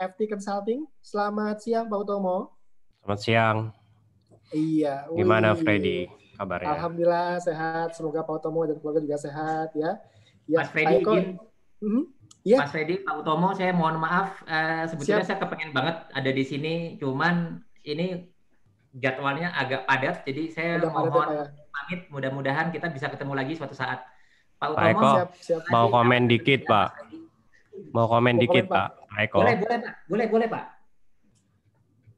FT Consulting. Selamat siang Pak Utomo. Selamat siang. Iya. Gimana Freddy kabarnya? Alhamdulillah sehat. Semoga Pak Utomo dan keluarga juga sehat ya. ya Mas Freddy Aiko. Mm-hmm. Yeah. Mas Freddy, Pak Utomo, saya mohon maaf. Uh, sebetulnya Siap. saya kepengen banget ada di sini, cuman ini jadwalnya agak padat, jadi saya Udah ya, mohon padat, ya? pamit. Mudah-mudahan kita bisa ketemu lagi suatu saat. Pak Utomo, Pak Eko, siap, siap. mau komen dikit, Pak. Mau komen dikit, Pak. Pak Eko. Boleh, boleh, Pak. Boleh, boleh, Pak.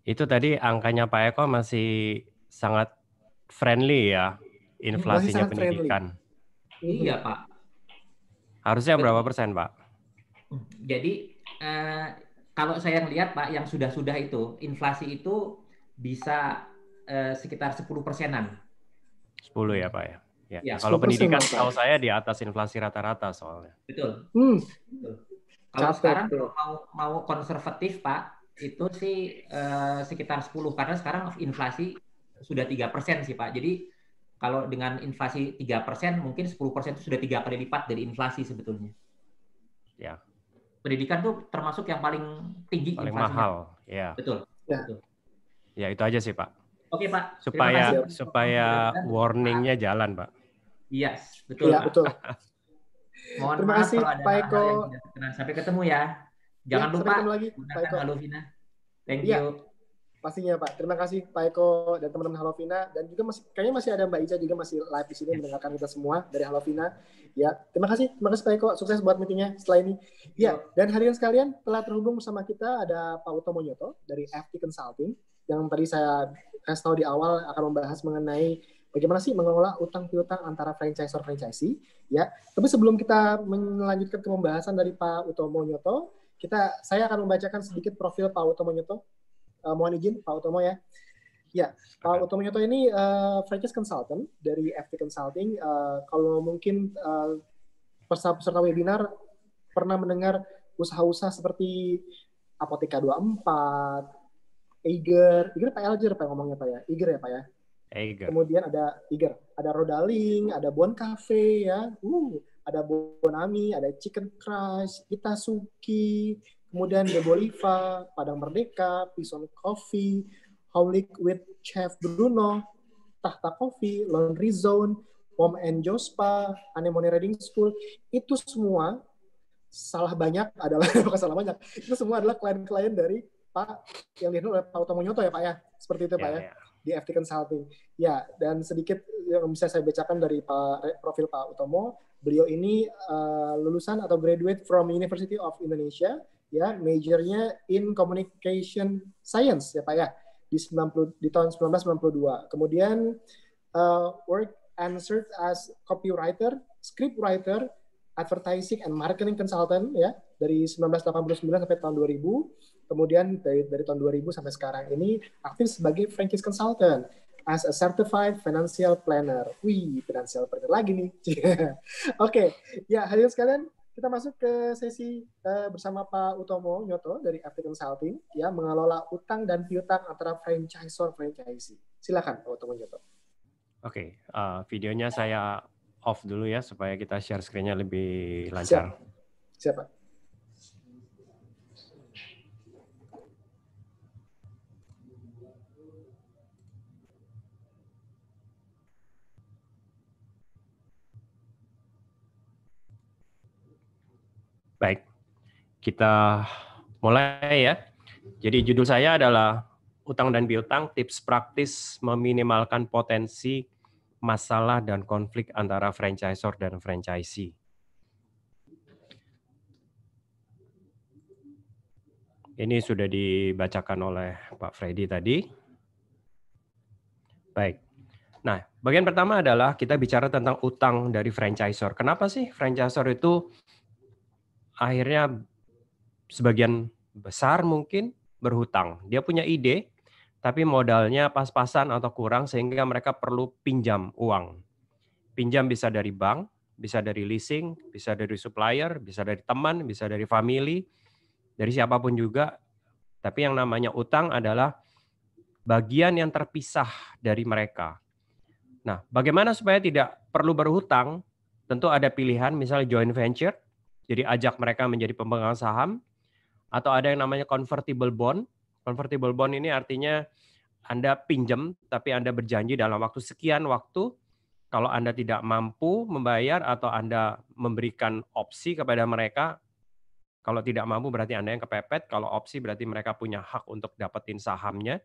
Itu tadi angkanya Pak Eko masih sangat friendly ya inflasinya pendidikan. Friendly. Iya, Pak. Harusnya berapa persen, Pak? Jadi eh, kalau saya melihat Pak yang sudah-sudah itu inflasi itu bisa eh, sekitar 10 persenan. 10 ya, Pak ya. Ya, ya kalau pendidikan kalau saya di atas inflasi rata-rata soalnya. Betul. Hmm. Betul. Kalau Capek, sekarang tuh. mau mau konservatif Pak, itu sih eh, sekitar 10 karena sekarang inflasi sudah tiga persen sih Pak. Jadi kalau dengan inflasi tiga persen mungkin 10 persen itu sudah tiga kali lipat dari inflasi sebetulnya. Ya. Pendidikan tuh termasuk yang paling tinggi paling inflasinya. mahal. Ya. Betul. Ya. Betul. Ya itu aja sih Pak. Oke Pak. Supaya supaya warningnya jalan Pak. Yes, betul. Iya betul. Mohon Terima maaf kasih, kalau ada Pak Eko. Sampai ketemu ya. Iya, Jangan ya, lupa lagi, Pak Eko. Vina. Thank ya, you. Pastinya Pak. Terima kasih Pak Eko dan teman-teman Halovina dan juga masih kayaknya masih ada Mbak Ica juga masih live di sini yes. mendengarkan kita semua dari Halovina. Ya, terima kasih. Terima kasih Pak Eko. Sukses buat meetingnya setelah ini. Ya, dan hadirin sekalian telah terhubung bersama kita ada Pak Utomo Nyoto dari FT Consulting yang tadi saya kasih tahu di awal akan membahas mengenai bagaimana sih mengelola utang piutang antara franchisor franchisee ya. Tapi sebelum kita melanjutkan ke pembahasan dari Pak Utomo Nyoto, kita saya akan membacakan sedikit profil Pak Utomo Nyoto. Uh, mohon izin Pak Utomo ya. Ya, Pak Utomo Nyoto ini uh, franchise consultant dari FT Consulting. Uh, kalau mungkin uh, peserta webinar pernah mendengar usaha-usaha seperti Apoteka 24, Iger, Iger Pak Elger Pak ngomongnya Pak ya, Iger ya Pak ya. Eiger. Kemudian ada Eiger, ada Rodaling, ada Bon Cafe ya. Uh, ada Bonami, ada Chicken Crush, Itasuki, kemudian The Boliva, Padang Merdeka, Pison Coffee, Howlick with Chef Bruno, Tahta Coffee, Laundry Zone, Mom and Jospa, Anemone Reading School, itu semua salah banyak adalah bukan salah banyak, itu semua adalah klien-klien dari Pak yang dihandle oleh Pak Utomo Nyoto ya Pak ya, seperti itu ya, Pak ya. ya. ya di FT Consulting. Ya, dan sedikit yang bisa saya bacakan dari Pak, profil Pak Utomo, beliau ini uh, lulusan atau graduate from University of Indonesia, ya, majornya in Communication Science ya Pak ya, di 90 di tahun 1992. Kemudian uh, work and served as copywriter, scriptwriter, advertising and marketing consultant ya dari 1989 sampai tahun 2000 Kemudian dari, dari tahun 2000 sampai sekarang ini aktif sebagai franchise consultant as a certified financial planner. Wih, financial planner lagi nih. Oke, okay. ya hadir sekalian kita masuk ke sesi uh, bersama Pak Utomo Nyoto dari FT Consulting ya mengelola utang dan piutang antara franchisor franchisee. Silakan Pak Utomo Nyoto. Oke, okay, uh, eh, videonya saya off dulu ya supaya kita share screen-nya lebih lancar. Siap. Siapa? Baik, kita mulai ya. Jadi judul saya adalah Utang dan Biutang, Tips Praktis Meminimalkan Potensi Masalah dan Konflik Antara Franchisor dan Franchisee. Ini sudah dibacakan oleh Pak Freddy tadi. Baik. Nah, bagian pertama adalah kita bicara tentang utang dari franchisor. Kenapa sih franchisor itu akhirnya sebagian besar mungkin berhutang. Dia punya ide, tapi modalnya pas-pasan atau kurang sehingga mereka perlu pinjam uang. Pinjam bisa dari bank, bisa dari leasing, bisa dari supplier, bisa dari teman, bisa dari family, dari siapapun juga. Tapi yang namanya utang adalah bagian yang terpisah dari mereka. Nah, bagaimana supaya tidak perlu berhutang? Tentu ada pilihan misalnya joint venture jadi ajak mereka menjadi pemegang saham atau ada yang namanya convertible bond. Convertible bond ini artinya Anda pinjam tapi Anda berjanji dalam waktu sekian waktu kalau Anda tidak mampu membayar atau Anda memberikan opsi kepada mereka kalau tidak mampu berarti Anda yang kepepet, kalau opsi berarti mereka punya hak untuk dapetin sahamnya.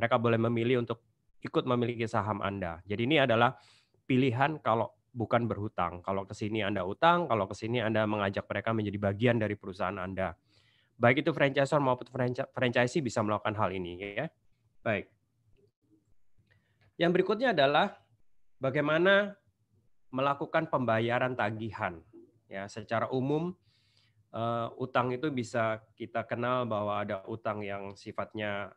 Mereka boleh memilih untuk ikut memiliki saham Anda. Jadi ini adalah pilihan kalau bukan berhutang. Kalau ke sini Anda utang, kalau ke sini Anda mengajak mereka menjadi bagian dari perusahaan Anda. Baik itu franchisor maupun franchisee bisa melakukan hal ini ya. Baik. Yang berikutnya adalah bagaimana melakukan pembayaran tagihan. Ya, secara umum uh, utang itu bisa kita kenal bahwa ada utang yang sifatnya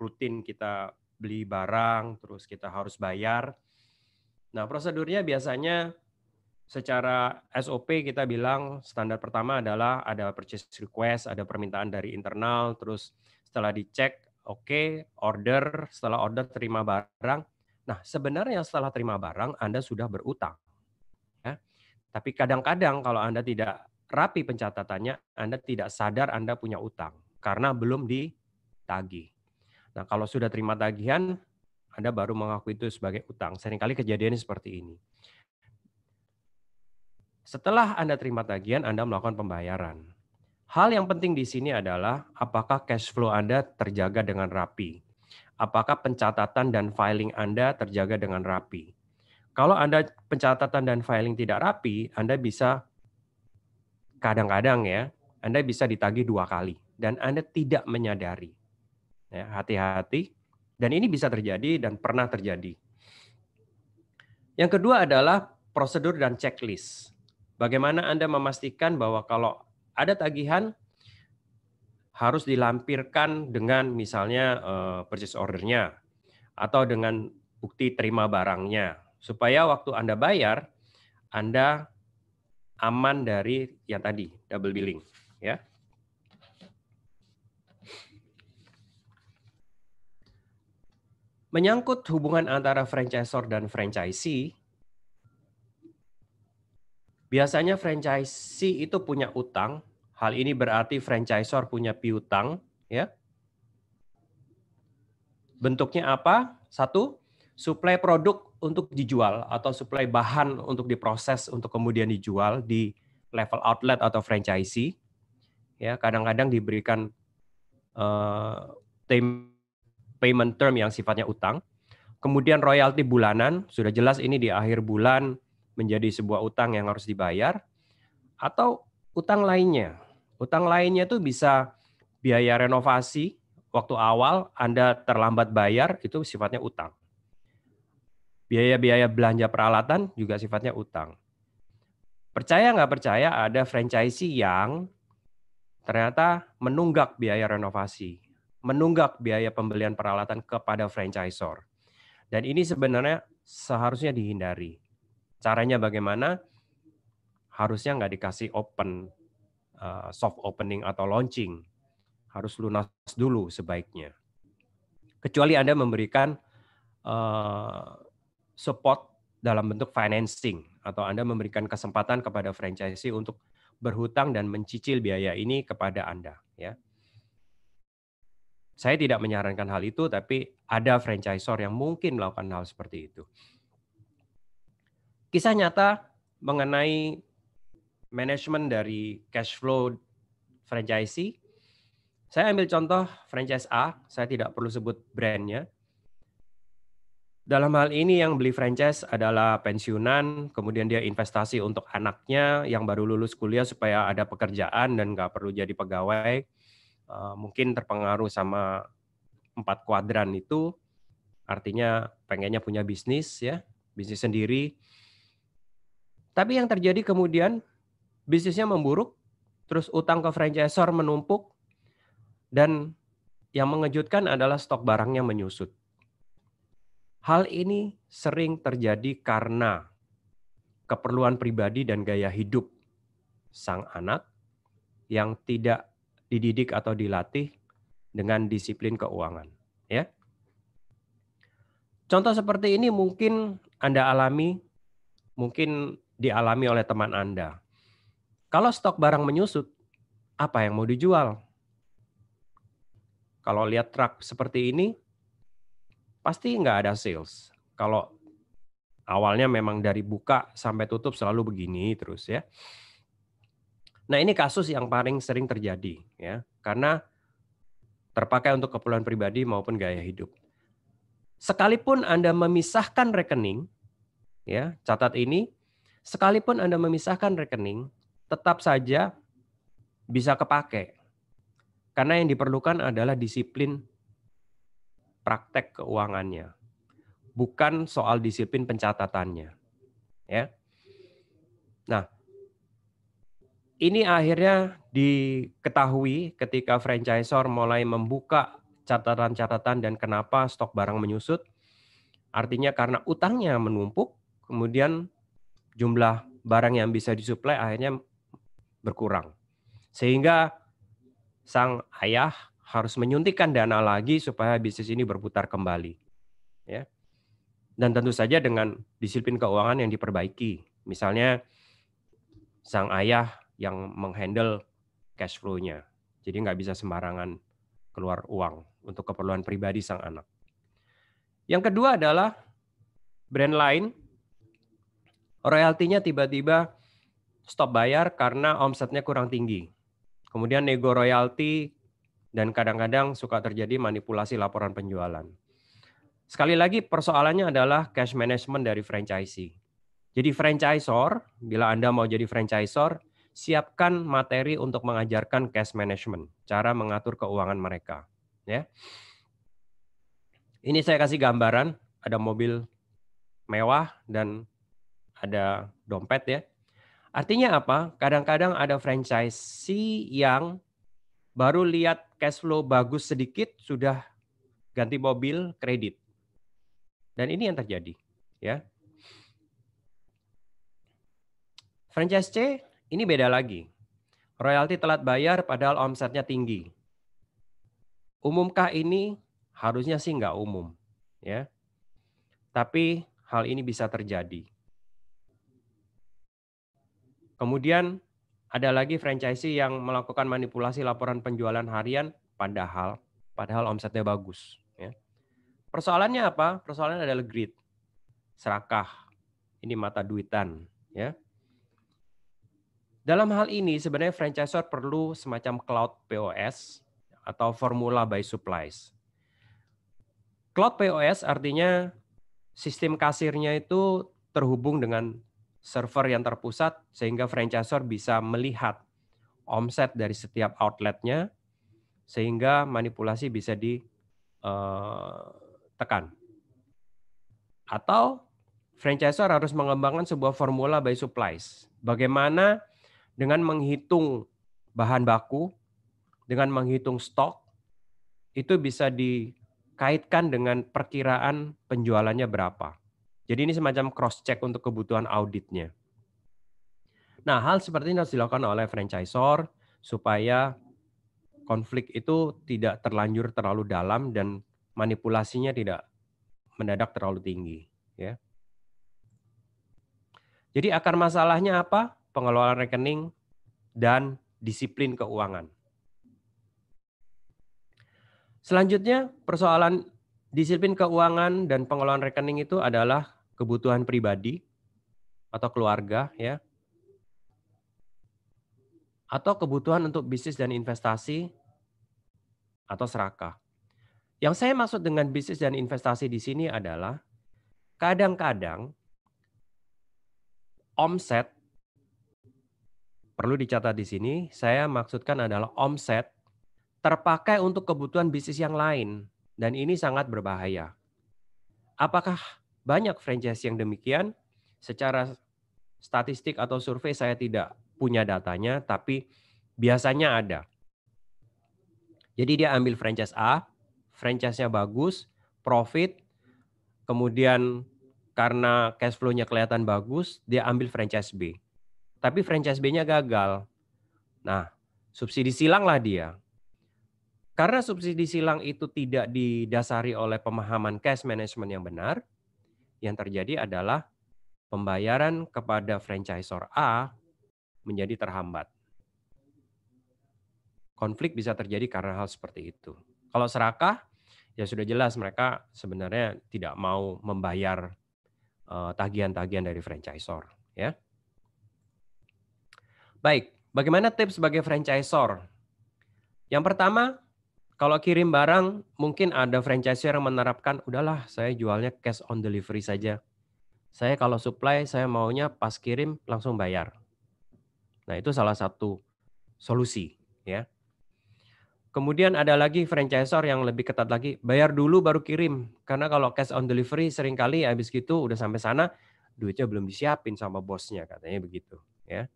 rutin kita beli barang, terus kita harus bayar Nah, prosedurnya biasanya secara SOP kita bilang standar pertama adalah ada purchase request, ada permintaan dari internal, terus setelah dicek oke, okay, order, setelah order terima barang. Nah, sebenarnya setelah terima barang Anda sudah berutang. Ya. Tapi kadang-kadang kalau Anda tidak rapi pencatatannya, Anda tidak sadar Anda punya utang karena belum ditagih. Nah, kalau sudah terima tagihan, anda baru mengakui itu sebagai utang. Seringkali kejadian seperti ini. Setelah Anda terima tagihan, Anda melakukan pembayaran. Hal yang penting di sini adalah apakah cash flow Anda terjaga dengan rapi. Apakah pencatatan dan filing Anda terjaga dengan rapi. Kalau Anda pencatatan dan filing tidak rapi, Anda bisa kadang-kadang ya, Anda bisa ditagih dua kali dan Anda tidak menyadari. hati ya, hati-hati dan ini bisa terjadi dan pernah terjadi. Yang kedua adalah prosedur dan checklist. Bagaimana Anda memastikan bahwa kalau ada tagihan harus dilampirkan dengan misalnya eh, purchase ordernya atau dengan bukti terima barangnya supaya waktu Anda bayar Anda aman dari yang tadi double billing ya. Menyangkut hubungan antara franchisor dan franchisee, biasanya franchisee itu punya utang. Hal ini berarti franchisor punya piutang, ya. Bentuknya apa? Satu, suplai produk untuk dijual atau suplai bahan untuk diproses untuk kemudian dijual di level outlet atau franchisee. Ya, kadang-kadang diberikan uh, eh, tim payment term yang sifatnya utang. Kemudian royalti bulanan, sudah jelas ini di akhir bulan menjadi sebuah utang yang harus dibayar atau utang lainnya. Utang lainnya itu bisa biaya renovasi waktu awal Anda terlambat bayar itu sifatnya utang. Biaya-biaya belanja peralatan juga sifatnya utang. Percaya nggak percaya ada franchisee yang ternyata menunggak biaya renovasi menunggak biaya pembelian peralatan kepada franchisor. Dan ini sebenarnya seharusnya dihindari. Caranya bagaimana? Harusnya nggak dikasih open, eh, soft opening atau launching. Harus lunas dulu sebaiknya. Kecuali Anda memberikan eh, support dalam bentuk financing atau Anda memberikan kesempatan kepada franchisee untuk berhutang dan mencicil biaya ini kepada Anda ya. Saya tidak menyarankan hal itu, tapi ada franchisor yang mungkin melakukan hal seperti itu. Kisah nyata mengenai manajemen dari cash flow franchisee. Saya ambil contoh franchise A, saya tidak perlu sebut brandnya. Dalam hal ini yang beli franchise adalah pensiunan, kemudian dia investasi untuk anaknya yang baru lulus kuliah supaya ada pekerjaan dan nggak perlu jadi pegawai uh, mungkin terpengaruh sama empat kuadran itu artinya pengennya punya bisnis ya bisnis sendiri tapi yang terjadi kemudian bisnisnya memburuk terus utang ke franchisor menumpuk dan yang mengejutkan adalah stok barangnya menyusut hal ini sering terjadi karena keperluan pribadi dan gaya hidup sang anak yang tidak dididik atau dilatih dengan disiplin keuangan, ya. Contoh seperti ini mungkin Anda alami, mungkin dialami oleh teman Anda. Kalau stok barang menyusut, apa yang mau dijual? Kalau lihat truk seperti ini, pasti nggak ada sales. Kalau awalnya memang dari buka sampai tutup selalu begini terus ya. Nah, ini kasus yang paling sering terjadi ya, karena terpakai untuk keperluan pribadi maupun gaya hidup. Sekalipun Anda memisahkan rekening, ya, catat ini, sekalipun Anda memisahkan rekening, tetap saja bisa kepake. Karena yang diperlukan adalah disiplin praktek keuangannya, bukan soal disiplin pencatatannya. Ya. Nah, ini akhirnya diketahui ketika franchisor mulai membuka catatan-catatan dan kenapa stok barang menyusut. Artinya karena utangnya menumpuk, kemudian jumlah barang yang bisa disuplai akhirnya berkurang. Sehingga sang ayah harus menyuntikkan dana lagi supaya bisnis ini berputar kembali. Ya. Dan tentu saja dengan disiplin keuangan yang diperbaiki. Misalnya sang ayah yang menghandle cash flow-nya. Jadi nggak bisa sembarangan keluar uang untuk keperluan pribadi sang anak. Yang kedua adalah brand lain royaltinya tiba-tiba stop bayar karena omsetnya kurang tinggi. Kemudian nego royalti dan kadang-kadang suka terjadi manipulasi laporan penjualan. Sekali lagi persoalannya adalah cash management dari franchisee. Jadi franchisor, bila Anda mau jadi franchisor, siapkan materi untuk mengajarkan cash management, cara mengatur keuangan mereka, ya. Ini saya kasih gambaran, ada mobil mewah dan ada dompet ya. Artinya apa? Kadang-kadang ada franchise yang baru lihat cash flow bagus sedikit sudah ganti mobil kredit. Dan ini yang terjadi, ya. Franchise C ini beda lagi. Royalti telat bayar padahal omsetnya tinggi. Umumkah ini? Harusnya sih nggak umum. ya. Tapi hal ini bisa terjadi. Kemudian ada lagi franchisee yang melakukan manipulasi laporan penjualan harian padahal padahal omsetnya bagus. Ya. Persoalannya apa? Persoalannya adalah greed, serakah, ini mata duitan. Ya. Dalam hal ini sebenarnya franchisor perlu semacam cloud POS atau formula by supplies. Cloud POS artinya sistem kasirnya itu terhubung dengan server yang terpusat sehingga franchisor bisa melihat omset dari setiap outletnya sehingga manipulasi bisa ditekan. Eh, atau franchisor harus mengembangkan sebuah formula by supplies. Bagaimana dengan menghitung bahan baku, dengan menghitung stok, itu bisa dikaitkan dengan perkiraan penjualannya berapa. Jadi ini semacam cross check untuk kebutuhan auditnya. Nah, hal seperti ini harus dilakukan oleh franchisor supaya konflik itu tidak terlanjur terlalu dalam dan manipulasinya tidak mendadak terlalu tinggi, ya. Jadi akar masalahnya apa? pengelolaan rekening, dan disiplin keuangan. Selanjutnya, persoalan disiplin keuangan dan pengelolaan rekening itu adalah kebutuhan pribadi atau keluarga ya. Atau kebutuhan untuk bisnis dan investasi atau serakah. Yang saya maksud dengan bisnis dan investasi di sini adalah kadang-kadang omset perlu dicatat di sini, saya maksudkan adalah omset terpakai untuk kebutuhan bisnis yang lain dan ini sangat berbahaya. Apakah banyak franchise yang demikian? Secara statistik atau survei saya tidak punya datanya, tapi biasanya ada. Jadi dia ambil franchise A, franchise-nya bagus, profit, kemudian karena cash flow-nya kelihatan bagus, dia ambil franchise B tapi franchise B-nya gagal. Nah, subsidi silang lah dia. Karena subsidi silang itu tidak didasari oleh pemahaman cash management yang benar, yang terjadi adalah pembayaran kepada franchisor A menjadi terhambat. Konflik bisa terjadi karena hal seperti itu. Kalau serakah, ya sudah jelas mereka sebenarnya tidak mau membayar eh, tagihan-tagihan dari franchisor, ya. Baik, bagaimana tips sebagai franchisor? Yang pertama, kalau kirim barang, mungkin ada franchisor yang menerapkan, udahlah saya jualnya cash on delivery saja. Saya kalau supply, saya maunya pas kirim langsung bayar. Nah itu salah satu solusi. ya. Kemudian ada lagi franchisor yang lebih ketat lagi, bayar dulu baru kirim. Karena kalau cash on delivery seringkali habis gitu udah sampai sana, duitnya belum disiapin sama bosnya katanya begitu. ya.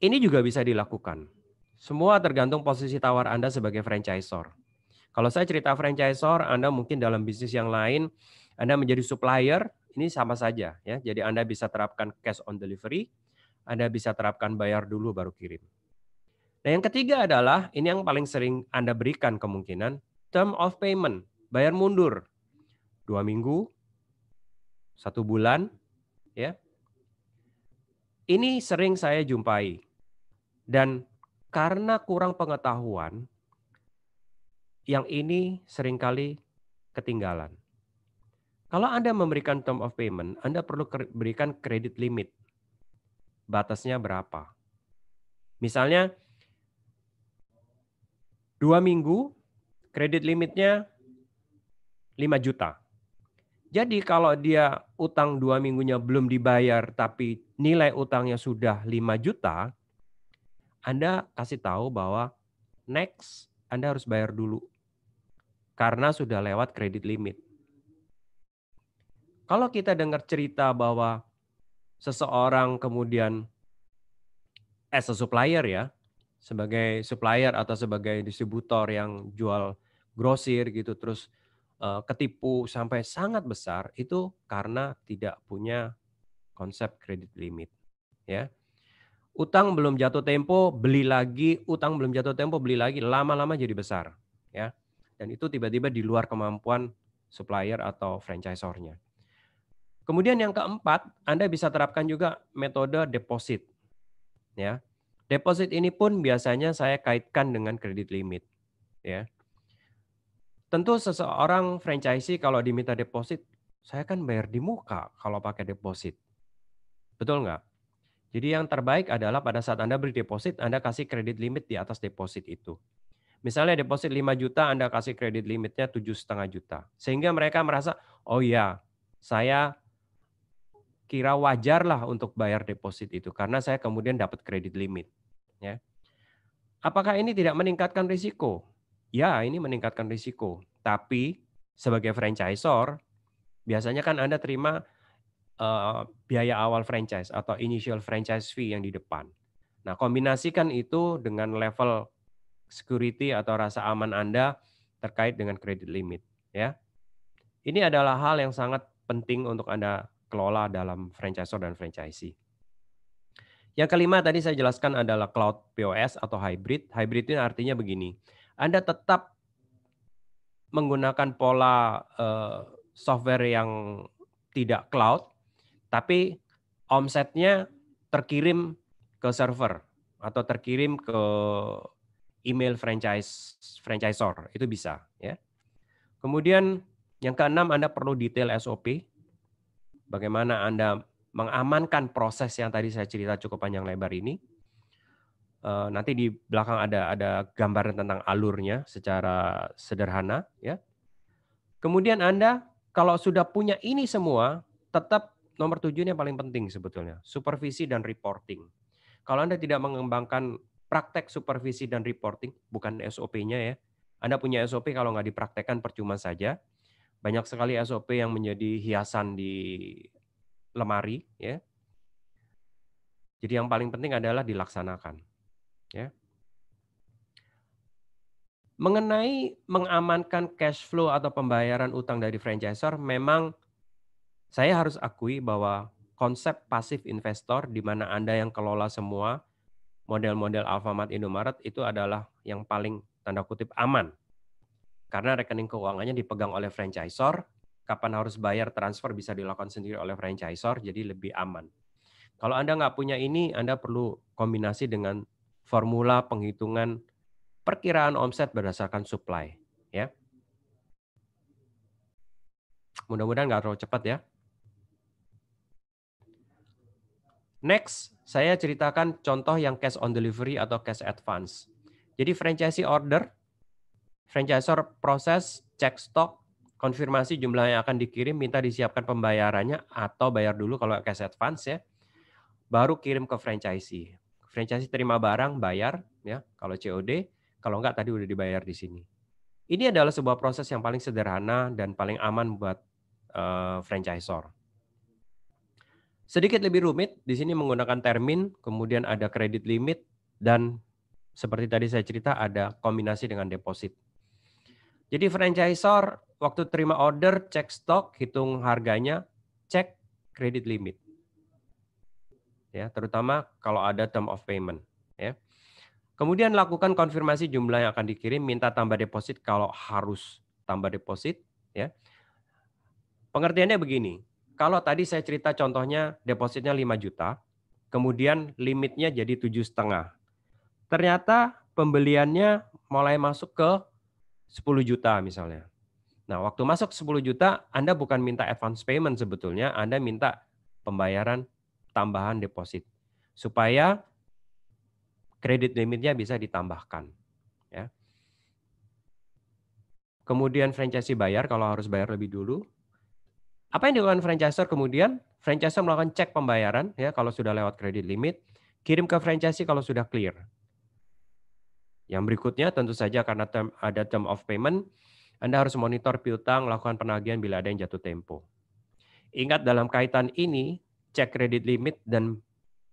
Ini juga bisa dilakukan. Semua tergantung posisi tawar Anda sebagai franchisor. Kalau saya cerita franchisor, Anda mungkin dalam bisnis yang lain, Anda menjadi supplier, ini sama saja ya. Jadi Anda bisa terapkan cash on delivery, Anda bisa terapkan bayar dulu baru kirim. Nah, yang ketiga adalah ini yang paling sering Anda berikan kemungkinan term of payment, bayar mundur. Dua minggu, satu bulan, ya. Ini sering saya jumpai dan karena kurang pengetahuan, yang ini seringkali ketinggalan. Kalau Anda memberikan term of payment, Anda perlu berikan kredit limit. Batasnya berapa? Misalnya, dua minggu, kredit limitnya 5 juta. Jadi kalau dia utang dua minggunya belum dibayar, tapi nilai utangnya sudah 5 juta, anda kasih tahu bahwa next Anda harus bayar dulu karena sudah lewat kredit limit. Kalau kita dengar cerita bahwa seseorang kemudian as a supplier ya, sebagai supplier atau sebagai distributor yang jual grosir gitu terus eh, ketipu sampai sangat besar itu karena tidak punya konsep kredit limit ya utang belum jatuh tempo, beli lagi, utang belum jatuh tempo, beli lagi, lama-lama jadi besar, ya. Dan itu tiba-tiba di luar kemampuan supplier atau franchisornya. Kemudian yang keempat, Anda bisa terapkan juga metode deposit. Ya. Deposit ini pun biasanya saya kaitkan dengan kredit limit, ya. Tentu seseorang franchisee kalau diminta deposit, saya kan bayar di muka kalau pakai deposit. Betul nggak? Jadi yang terbaik adalah pada saat Anda beri deposit, Anda kasih kredit limit di atas deposit itu. Misalnya deposit 5 juta, Anda kasih kredit limitnya tujuh setengah juta. Sehingga mereka merasa, oh ya, saya kira wajarlah untuk bayar deposit itu karena saya kemudian dapat kredit limit. Ya. Apakah ini tidak meningkatkan risiko? Ya, ini meningkatkan risiko. Tapi sebagai franchisor, biasanya kan Anda terima uh, biaya awal franchise atau initial franchise fee yang di depan. Nah, kombinasikan itu dengan level security atau rasa aman Anda terkait dengan credit limit, ya. Ini adalah hal yang sangat penting untuk Anda kelola dalam franchisor dan franchisee. Yang kelima tadi saya jelaskan adalah cloud POS atau hybrid. Hybrid itu artinya begini. Anda tetap menggunakan pola uh, software yang tidak cloud tapi omsetnya terkirim ke server atau terkirim ke email franchise franchisor itu bisa ya. Kemudian yang keenam Anda perlu detail SOP bagaimana Anda mengamankan proses yang tadi saya cerita cukup panjang lebar ini. Eh, nanti di belakang ada ada gambaran tentang alurnya secara sederhana ya. Kemudian Anda kalau sudah punya ini semua tetap nomor tujuh ini yang paling penting sebetulnya, supervisi dan reporting. Kalau Anda tidak mengembangkan praktek supervisi dan reporting, bukan SOP-nya ya, Anda punya SOP kalau nggak dipraktekkan percuma saja. Banyak sekali SOP yang menjadi hiasan di lemari, ya. Jadi yang paling penting adalah dilaksanakan, ya. Mengenai mengamankan cash flow atau pembayaran utang dari franchisor, memang saya harus akui bahwa konsep pasif investor di mana Anda yang kelola semua model-model Alfamart Indomaret itu adalah yang paling tanda kutip aman. Karena rekening keuangannya dipegang oleh franchisor, kapan harus bayar transfer bisa dilakukan sendiri oleh franchisor, jadi lebih aman. Kalau Anda nggak punya ini, Anda perlu kombinasi dengan formula penghitungan perkiraan omset berdasarkan supply. ya. Mudah-mudahan nggak terlalu cepat ya. Next, saya ceritakan contoh yang cash on delivery atau cash advance. Jadi franchisee order, franchisor proses, cek stok, konfirmasi jumlah yang akan dikirim, minta disiapkan pembayarannya atau bayar dulu kalau cash advance ya. Baru kirim ke franchisee. Franchisee terima barang, bayar ya kalau COD, kalau enggak tadi udah dibayar di sini. Ini adalah sebuah proses yang paling sederhana dan paling aman buat uh, franchisor sedikit lebih rumit. Di sini menggunakan termin, kemudian ada kredit limit, dan seperti tadi saya cerita ada kombinasi dengan deposit. Jadi franchisor waktu terima order, cek stok, hitung harganya, cek kredit limit. Ya, terutama kalau ada term of payment, ya. Kemudian lakukan konfirmasi jumlah yang akan dikirim, minta tambah deposit kalau harus tambah deposit, ya. Pengertiannya begini, kalau tadi saya cerita contohnya depositnya 5 juta, kemudian limitnya jadi tujuh setengah. Ternyata pembeliannya mulai masuk ke 10 juta misalnya. Nah, waktu masuk 10 juta, Anda bukan minta advance payment sebetulnya, Anda minta pembayaran tambahan deposit supaya kredit limitnya bisa ditambahkan. Ya. Kemudian franchise bayar kalau harus bayar lebih dulu, apa yang dilakukan franchisor kemudian? Franchisor melakukan cek pembayaran ya kalau sudah lewat kredit limit, kirim ke franchisee kalau sudah clear. Yang berikutnya tentu saja karena term, ada term of payment, Anda harus monitor piutang, lakukan penagihan bila ada yang jatuh tempo. Ingat dalam kaitan ini, cek kredit limit dan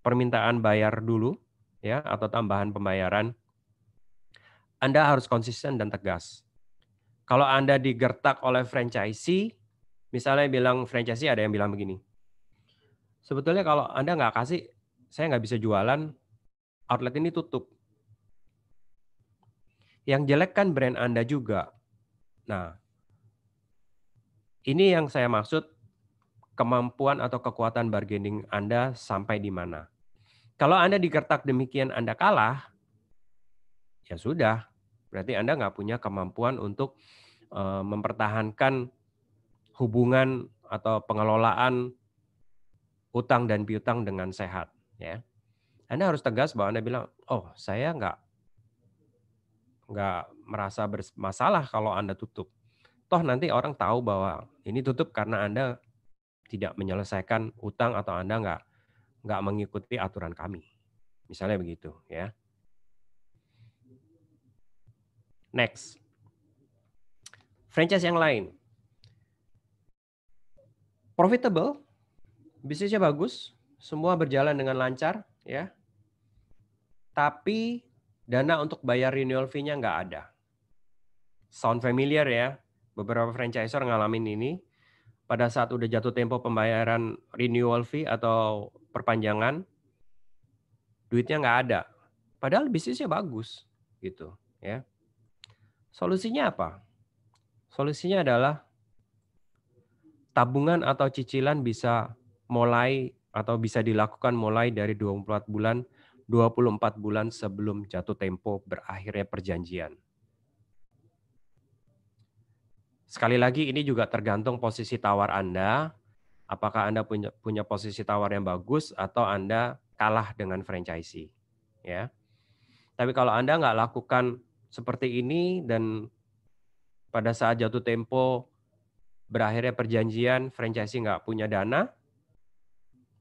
permintaan bayar dulu ya atau tambahan pembayaran. Anda harus konsisten dan tegas. Kalau Anda digertak oleh franchisee, misalnya bilang franchisee ada yang bilang begini, sebetulnya kalau Anda nggak kasih, saya nggak bisa jualan, outlet ini tutup. Yang jelek kan brand Anda juga. Nah, ini yang saya maksud kemampuan atau kekuatan bargaining Anda sampai di mana. Kalau Anda dikertak demikian Anda kalah, ya sudah, berarti Anda nggak punya kemampuan untuk eh, mempertahankan hubungan atau pengelolaan utang dan piutang dengan sehat. Ya, Anda harus tegas bahwa Anda bilang, oh saya nggak nggak merasa bermasalah kalau Anda tutup. Toh nanti orang tahu bahwa ini tutup karena Anda tidak menyelesaikan utang atau Anda nggak nggak mengikuti aturan kami. Misalnya begitu ya. Next. Franchise yang lain profitable, bisnisnya bagus, semua berjalan dengan lancar, ya. Tapi dana untuk bayar renewal fee-nya nggak ada. Sound familiar ya, beberapa franchisor ngalamin ini. Pada saat udah jatuh tempo pembayaran renewal fee atau perpanjangan, duitnya nggak ada. Padahal bisnisnya bagus, gitu ya. Solusinya apa? Solusinya adalah tabungan atau cicilan bisa mulai atau bisa dilakukan mulai dari 24 bulan 24 bulan sebelum jatuh tempo berakhirnya perjanjian. Sekali lagi ini juga tergantung posisi tawar Anda, apakah Anda punya punya posisi tawar yang bagus atau Anda kalah dengan franchisee, ya. Tapi kalau Anda nggak lakukan seperti ini dan pada saat jatuh tempo berakhirnya perjanjian franchise nggak punya dana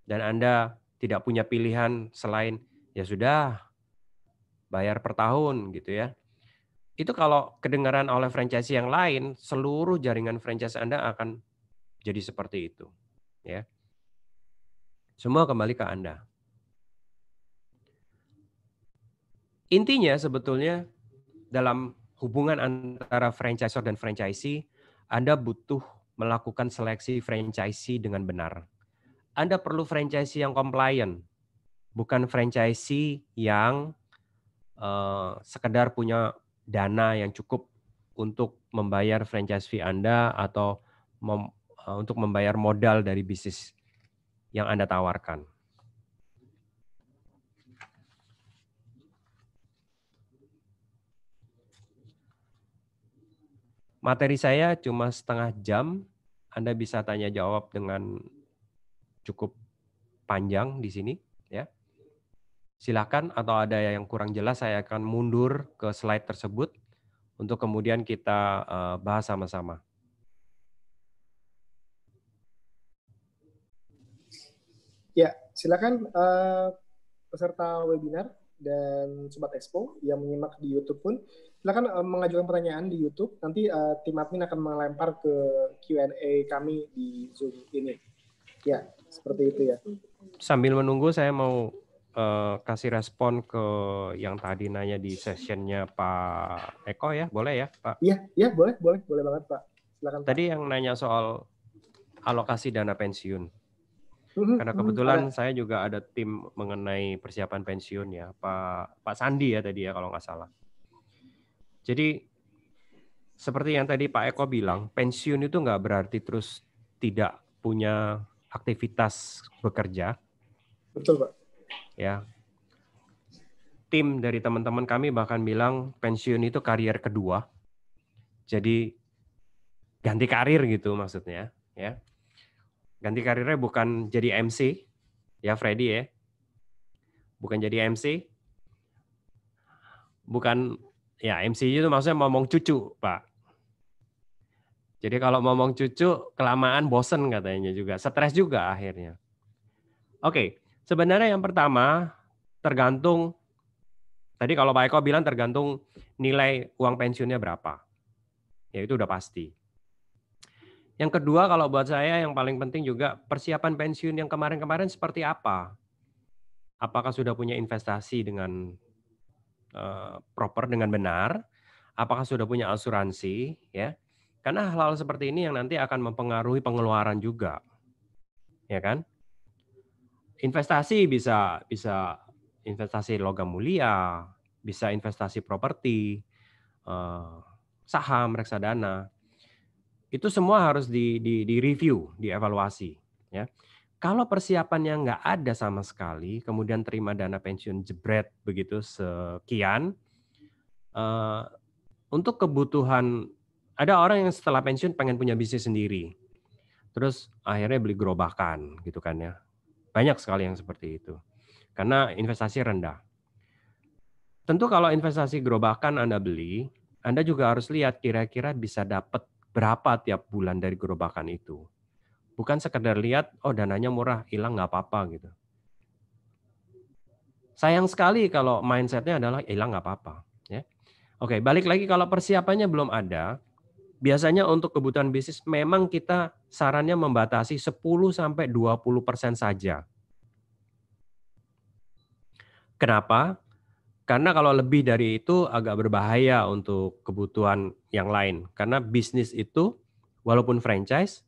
dan Anda tidak punya pilihan selain ya sudah bayar per tahun gitu ya. Itu kalau kedengaran oleh franchise yang lain, seluruh jaringan franchise Anda akan jadi seperti itu, ya. Semua kembali ke Anda. Intinya sebetulnya dalam hubungan antara franchisor dan franchisee, Anda butuh melakukan seleksi franchisee dengan benar. Anda perlu franchisee yang compliant, bukan franchisee yang uh, sekedar punya dana yang cukup untuk membayar franchise fee Anda atau mem, uh, untuk membayar modal dari bisnis yang Anda tawarkan. Materi saya cuma setengah jam. Anda bisa tanya jawab dengan cukup panjang di sini, ya. Silakan atau ada yang kurang jelas saya akan mundur ke slide tersebut untuk kemudian kita eh, bahas sama-sama. Ya, silakan uh, peserta webinar dan Sobat Expo yang menyimak di YouTube pun silakan uh, mengajukan pertanyaan di YouTube. Nanti uh, tim admin akan melempar ke Q&A kami di Zoom ini. Ya, seperti itu ya. Sambil menunggu saya mau uh, kasih respon ke yang tadi nanya di sessionnya Pak Eko ya, boleh ya Pak? Iya, iya boleh, boleh, boleh banget Pak. Silakan. Tadi Pak. yang nanya soal alokasi dana pensiun. Mm-hmm, Karena mm-hmm, kebetulan hmm. saya juga ada tim mengenai persiapan pensiun ya, Pak Pak Sandi ya tadi ya kalau nggak salah. Jadi seperti yang tadi Pak Eko bilang, pensiun itu nggak berarti terus tidak punya aktivitas bekerja. Betul, Pak. Ya. Tim dari teman-teman kami bahkan bilang pensiun itu karier kedua. Jadi ganti karir gitu maksudnya, ya ganti karirnya bukan jadi MC ya Freddy ya bukan jadi MC bukan ya MC itu maksudnya ngomong cucu Pak jadi kalau ngomong cucu kelamaan bosen katanya juga stres juga akhirnya oke sebenarnya yang pertama tergantung tadi kalau Pak Eko bilang tergantung nilai uang pensiunnya berapa ya itu udah pasti yang kedua kalau buat saya yang paling penting juga persiapan pensiun yang kemarin-kemarin seperti apa? Apakah sudah punya investasi dengan uh, proper dengan benar? Apakah sudah punya asuransi ya? Karena hal-hal seperti ini yang nanti akan mempengaruhi pengeluaran juga. Ya kan? Investasi bisa bisa investasi logam mulia, bisa investasi properti, uh, saham, reksadana itu semua harus di, di, di review, dievaluasi. Ya. Kalau persiapannya nggak ada sama sekali, kemudian terima dana pensiun jebret begitu sekian, uh, untuk kebutuhan ada orang yang setelah pensiun pengen punya bisnis sendiri, terus akhirnya beli gerobakan gitu kan ya, banyak sekali yang seperti itu, karena investasi rendah. Tentu kalau investasi gerobakan Anda beli, Anda juga harus lihat kira-kira bisa dapat berapa tiap bulan dari gerobakan itu. Bukan sekedar lihat, oh dananya murah, hilang nggak apa-apa gitu. Sayang sekali kalau mindsetnya adalah hilang nggak apa-apa. Ya. Oke, balik lagi kalau persiapannya belum ada, biasanya untuk kebutuhan bisnis memang kita sarannya membatasi 10 sampai 20% saja. Kenapa? Karena kalau lebih dari itu agak berbahaya untuk kebutuhan yang lain. Karena bisnis itu walaupun franchise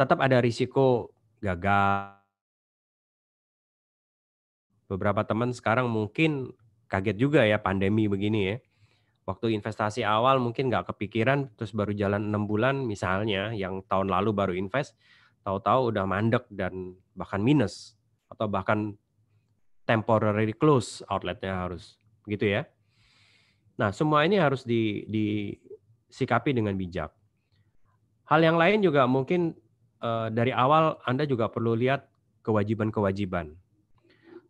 tetap ada risiko gagal. Beberapa teman sekarang mungkin kaget juga ya pandemi begini ya. Waktu investasi awal mungkin nggak kepikiran, terus baru jalan enam bulan misalnya, yang tahun lalu baru invest, tahu-tahu udah mandek dan bahkan minus atau bahkan temporary close outletnya harus, gitu ya. Nah, semua ini harus di, disikapi dengan bijak. Hal yang lain juga mungkin uh, dari awal Anda juga perlu lihat kewajiban-kewajiban.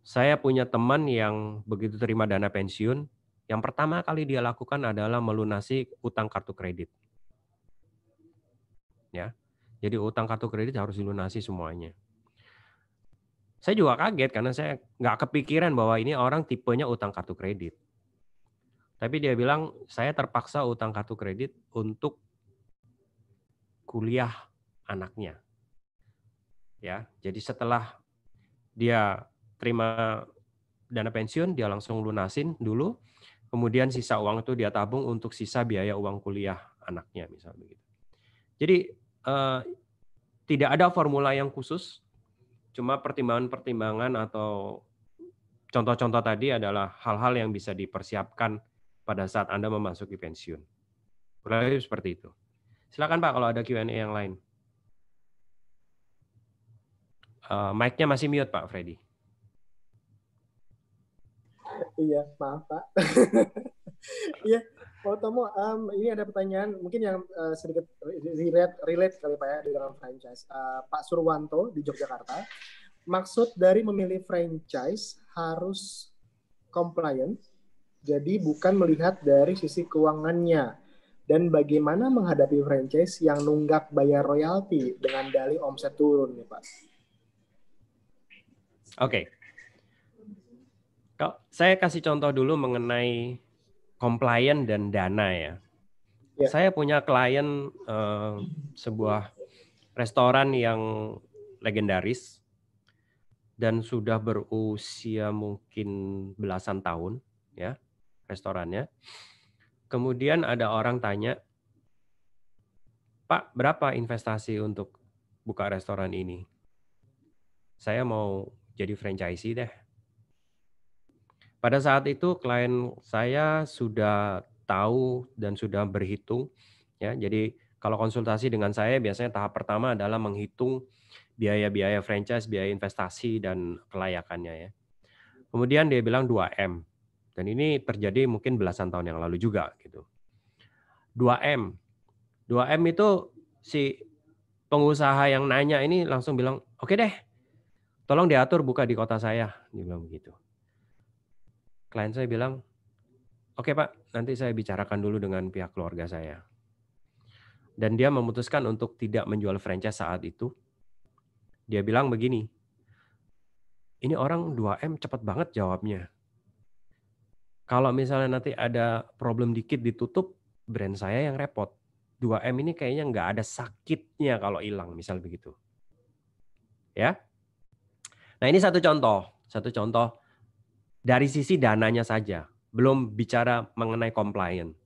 Saya punya teman yang begitu terima dana pensiun, yang pertama kali dia lakukan adalah melunasi utang kartu kredit. Ya. Jadi utang kartu kredit harus dilunasi semuanya. Saya juga kaget karena saya nggak kepikiran bahwa ini orang tipenya utang kartu kredit tapi dia bilang saya terpaksa utang kartu kredit untuk kuliah anaknya. Ya, jadi setelah dia terima dana pensiun, dia langsung lunasin dulu. Kemudian sisa uang itu dia tabung untuk sisa biaya uang kuliah anaknya misalnya begitu. Jadi eh, tidak ada formula yang khusus, cuma pertimbangan-pertimbangan atau contoh-contoh tadi adalah hal-hal yang bisa dipersiapkan pada saat Anda memasuki pensiun. Berarti seperti itu. Silakan Pak kalau ada Q&A yang lain. Uh, Mic-nya masih mute Pak Freddy. Iya, maaf Pak. Iya, Pak Tomo, um, ini ada pertanyaan mungkin yang uh, sedikit relate, relate kali Pak ya di dalam franchise. Uh, Pak Surwanto di Yogyakarta, maksud dari memilih franchise harus compliance jadi bukan melihat dari sisi keuangannya dan bagaimana menghadapi franchise yang nunggak bayar royalti dengan dalih omset turun nih Pak. Oke. Okay. Saya kasih contoh dulu mengenai komplain dan dana ya. Yeah. Saya punya klien uh, sebuah restoran yang legendaris dan sudah berusia mungkin belasan tahun ya restorannya. Kemudian ada orang tanya, Pak, berapa investasi untuk buka restoran ini? Saya mau jadi franchisee deh. Pada saat itu klien saya sudah tahu dan sudah berhitung ya. Jadi kalau konsultasi dengan saya biasanya tahap pertama adalah menghitung biaya-biaya franchise, biaya investasi dan kelayakannya ya. Kemudian dia bilang 2M. Dan ini terjadi mungkin belasan tahun yang lalu juga gitu. 2M. 2M itu si pengusaha yang nanya ini langsung bilang, "Oke okay deh. Tolong diatur buka di kota saya." Dia bilang begitu. Klien saya bilang, "Oke, okay, Pak, nanti saya bicarakan dulu dengan pihak keluarga saya." Dan dia memutuskan untuk tidak menjual franchise saat itu. Dia bilang begini, ini orang 2M cepat banget jawabnya. Kalau misalnya nanti ada problem dikit ditutup, brand saya yang repot. 2M ini kayaknya nggak ada sakitnya kalau hilang, misal begitu. Ya. Nah ini satu contoh, satu contoh dari sisi dananya saja, belum bicara mengenai compliance.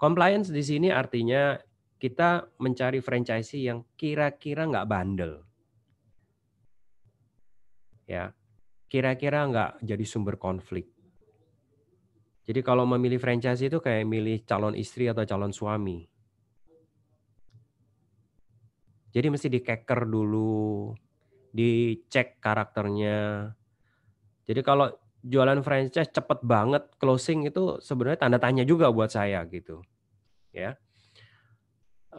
Compliance di sini artinya kita mencari franchisee yang kira-kira nggak bandel. Ya, kira-kira nggak jadi sumber konflik. Jadi kalau memilih franchise itu kayak milih calon istri atau calon suami. Jadi mesti dikeker dulu, dicek karakternya. Jadi kalau jualan franchise cepet banget closing itu sebenarnya tanda tanya juga buat saya gitu. Ya.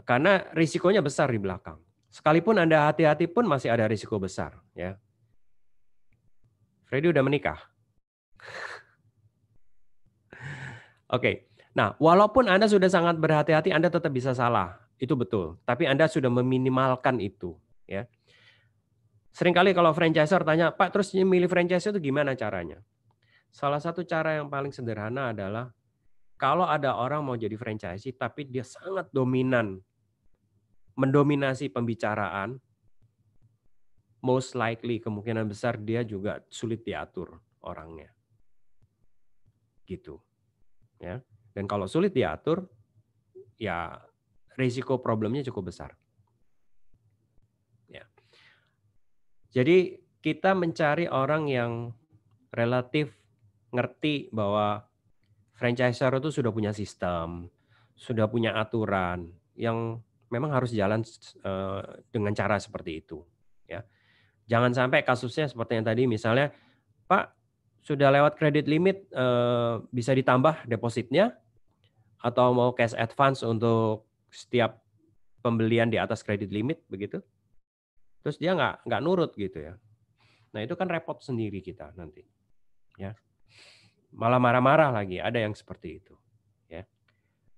Karena risikonya besar di belakang. Sekalipun Anda hati-hati pun masih ada risiko besar, ya. Freddy udah menikah? Oke. Nah, walaupun Anda sudah sangat berhati-hati, Anda tetap bisa salah. Itu betul. Tapi Anda sudah meminimalkan itu, ya. Seringkali kalau franchiser tanya, "Pak, terus milih franchise itu gimana caranya?" Salah satu cara yang paling sederhana adalah kalau ada orang mau jadi franchise tapi dia sangat dominan mendominasi pembicaraan, most likely kemungkinan besar dia juga sulit diatur orangnya. Gitu ya. Dan kalau sulit diatur, ya risiko problemnya cukup besar. Ya. Jadi kita mencari orang yang relatif ngerti bahwa franchisor itu sudah punya sistem, sudah punya aturan yang memang harus jalan eh, dengan cara seperti itu, ya. Jangan sampai kasusnya seperti yang tadi misalnya, Pak, sudah lewat kredit limit eh, bisa ditambah depositnya atau mau cash advance untuk setiap pembelian di atas kredit limit begitu terus dia nggak nggak nurut gitu ya nah itu kan repot sendiri kita nanti ya malah marah-marah lagi ada yang seperti itu ya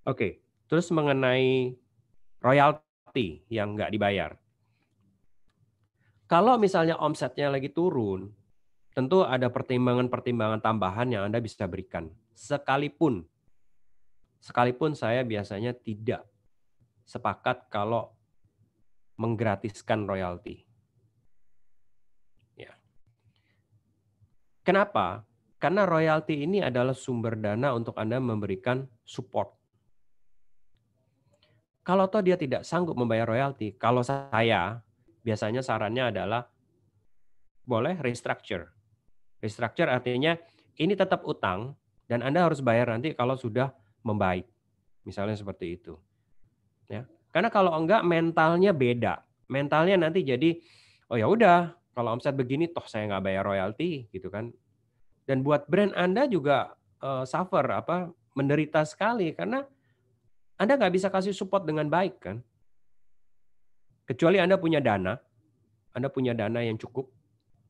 oke terus mengenai royalti yang nggak dibayar kalau misalnya omsetnya lagi turun tentu ada pertimbangan-pertimbangan tambahan yang Anda bisa berikan. Sekalipun sekalipun saya biasanya tidak sepakat kalau menggratiskan royalti. Ya. Kenapa? Karena royalti ini adalah sumber dana untuk Anda memberikan support. Kalau toh dia tidak sanggup membayar royalti, kalau saya biasanya sarannya adalah boleh restructure. Restructure artinya ini tetap utang dan Anda harus bayar nanti kalau sudah membaik. Misalnya seperti itu. Ya. Karena kalau enggak mentalnya beda. Mentalnya nanti jadi oh ya udah, kalau omset begini toh saya nggak bayar royalti gitu kan. Dan buat brand Anda juga uh, suffer apa menderita sekali karena Anda nggak bisa kasih support dengan baik kan. Kecuali Anda punya dana, Anda punya dana yang cukup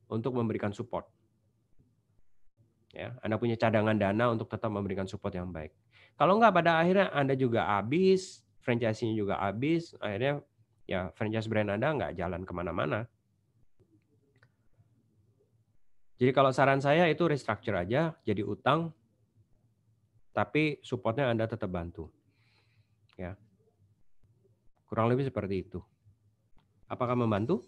untuk memberikan support. Ya, Anda punya cadangan dana untuk tetap memberikan support yang baik. Kalau nggak pada akhirnya Anda juga habis, franchise-nya juga habis, akhirnya ya franchise brand Anda nggak jalan kemana-mana. Jadi kalau saran saya itu restructure aja, jadi utang, tapi supportnya Anda tetap bantu. Ya, kurang lebih seperti itu. Apakah membantu?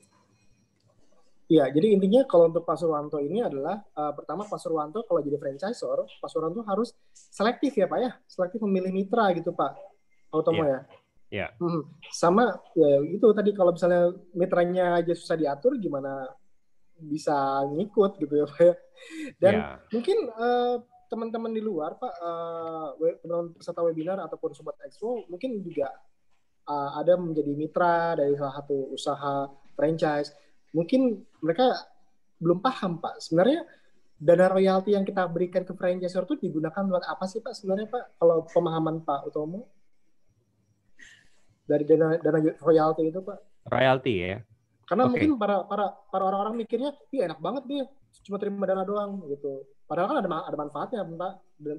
Iya, jadi intinya kalau untuk Pak Surwanto ini adalah uh, pertama Surwanto kalau jadi franchisor, Pak Surwanto harus selektif ya Pak ya, selektif memilih mitra gitu Pak, Automo yeah. ya. Iya. Yeah. Hmm. Sama ya itu tadi kalau misalnya mitranya aja susah diatur, gimana bisa ngikut gitu ya Pak ya. Dan yeah. mungkin teman eh, teman-teman di luar Pak, uh, eh, teman peserta webinar ataupun sobat expo mungkin juga uh, ada menjadi mitra dari salah satu usaha franchise mungkin mereka belum paham Pak. Sebenarnya dana royalti yang kita berikan ke franchisor itu digunakan buat apa sih Pak sebenarnya Pak? Kalau pemahaman Pak Utomo dari dana dana royalti itu Pak? Royalti ya. Karena okay. mungkin para para para orang-orang mikirnya, iya enak banget dia cuma terima dana doang." gitu. Padahal kan ada ada manfaatnya Pak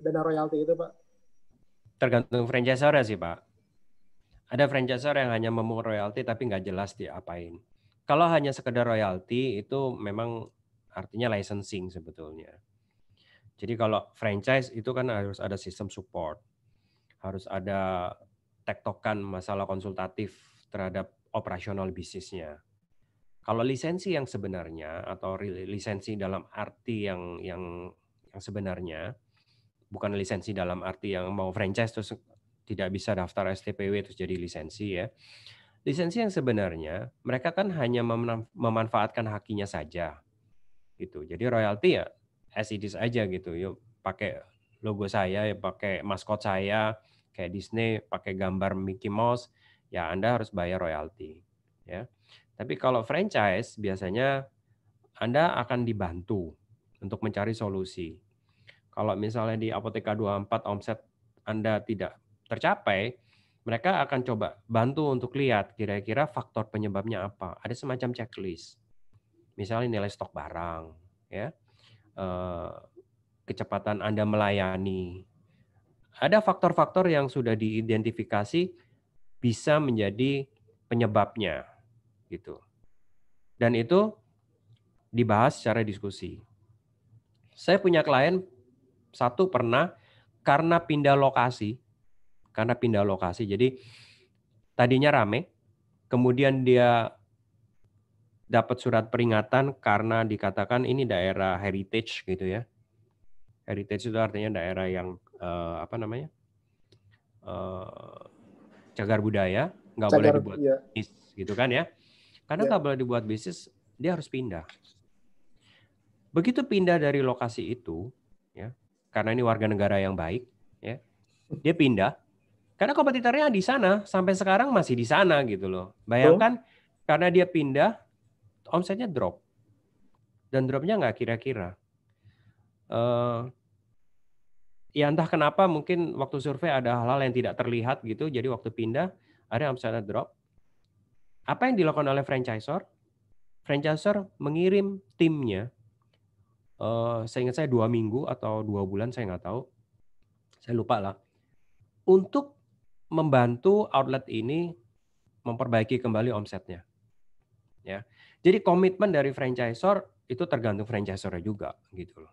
dana royalti itu Pak. Tergantung franchisor sih Pak. Ada franchisor yang hanya memungut royalti tapi nggak jelas diapain. Kalau hanya sekedar royalti itu memang artinya licensing sebetulnya. Jadi kalau franchise itu kan harus ada sistem support, harus ada tektokan masalah konsultatif terhadap operasional bisnisnya. Kalau lisensi yang sebenarnya atau lisensi dalam arti yang yang yang sebenarnya bukan lisensi dalam arti yang mau franchise terus tidak bisa daftar STPW terus jadi lisensi ya lisensi yang sebenarnya mereka kan hanya memanfaatkan hakinya saja gitu jadi royalti ya as it is aja gitu yuk pakai logo saya ya pakai maskot saya kayak Disney pakai gambar Mickey Mouse ya Anda harus bayar royalti ya tapi kalau franchise biasanya Anda akan dibantu untuk mencari solusi kalau misalnya di Apoteka 24 omset Anda tidak tercapai mereka akan coba bantu untuk lihat kira-kira faktor penyebabnya apa. Ada semacam checklist, misalnya nilai stok barang, ya, eh, kecepatan Anda melayani. Ada faktor-faktor yang sudah diidentifikasi bisa menjadi penyebabnya, gitu. Dan itu dibahas secara diskusi. Saya punya klien satu pernah karena pindah lokasi karena pindah lokasi. Jadi tadinya rame, kemudian dia dapat surat peringatan karena dikatakan ini daerah heritage gitu ya. Heritage itu artinya daerah yang uh, apa namanya uh, cagar budaya, nggak boleh dibuat iya. bisnis gitu kan ya. Karena iya. nggak iya. boleh dibuat bisnis, dia harus pindah. Begitu pindah dari lokasi itu, ya, karena ini warga negara yang baik, ya, dia pindah karena kompetitornya di sana sampai sekarang masih di sana gitu loh. Bayangkan oh. karena dia pindah omsetnya drop dan dropnya nggak kira-kira. Uh, ya entah kenapa mungkin waktu survei ada hal-hal yang tidak terlihat gitu. Jadi waktu pindah ada omsetnya drop. Apa yang dilakukan oleh franchisor? Franchisor mengirim timnya. Uh, eh, saya ingat saya dua minggu atau dua bulan saya nggak tahu. Saya lupa lah. Untuk membantu outlet ini memperbaiki kembali omsetnya. Ya. Jadi komitmen dari franchisor itu tergantung franchisornya juga gitu loh.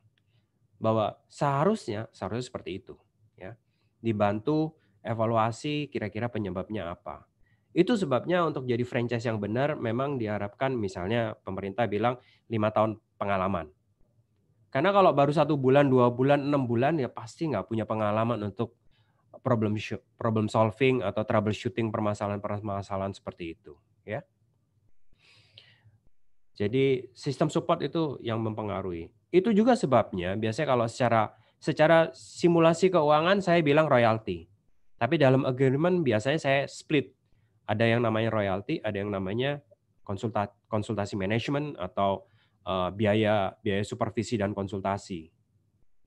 Bahwa seharusnya seharusnya seperti itu ya. Dibantu evaluasi kira-kira penyebabnya apa. Itu sebabnya untuk jadi franchise yang benar memang diharapkan misalnya pemerintah bilang lima tahun pengalaman. Karena kalau baru satu bulan, dua bulan, enam bulan ya pasti nggak punya pengalaman untuk problem problem solving atau troubleshooting permasalahan-permasalahan seperti itu, ya. Jadi sistem support itu yang mempengaruhi. Itu juga sebabnya biasanya kalau secara secara simulasi keuangan saya bilang royalti. Tapi dalam agreement biasanya saya split. Ada yang namanya royalti, ada yang namanya konsultasi, konsultasi manajemen atau uh, biaya biaya supervisi dan konsultasi.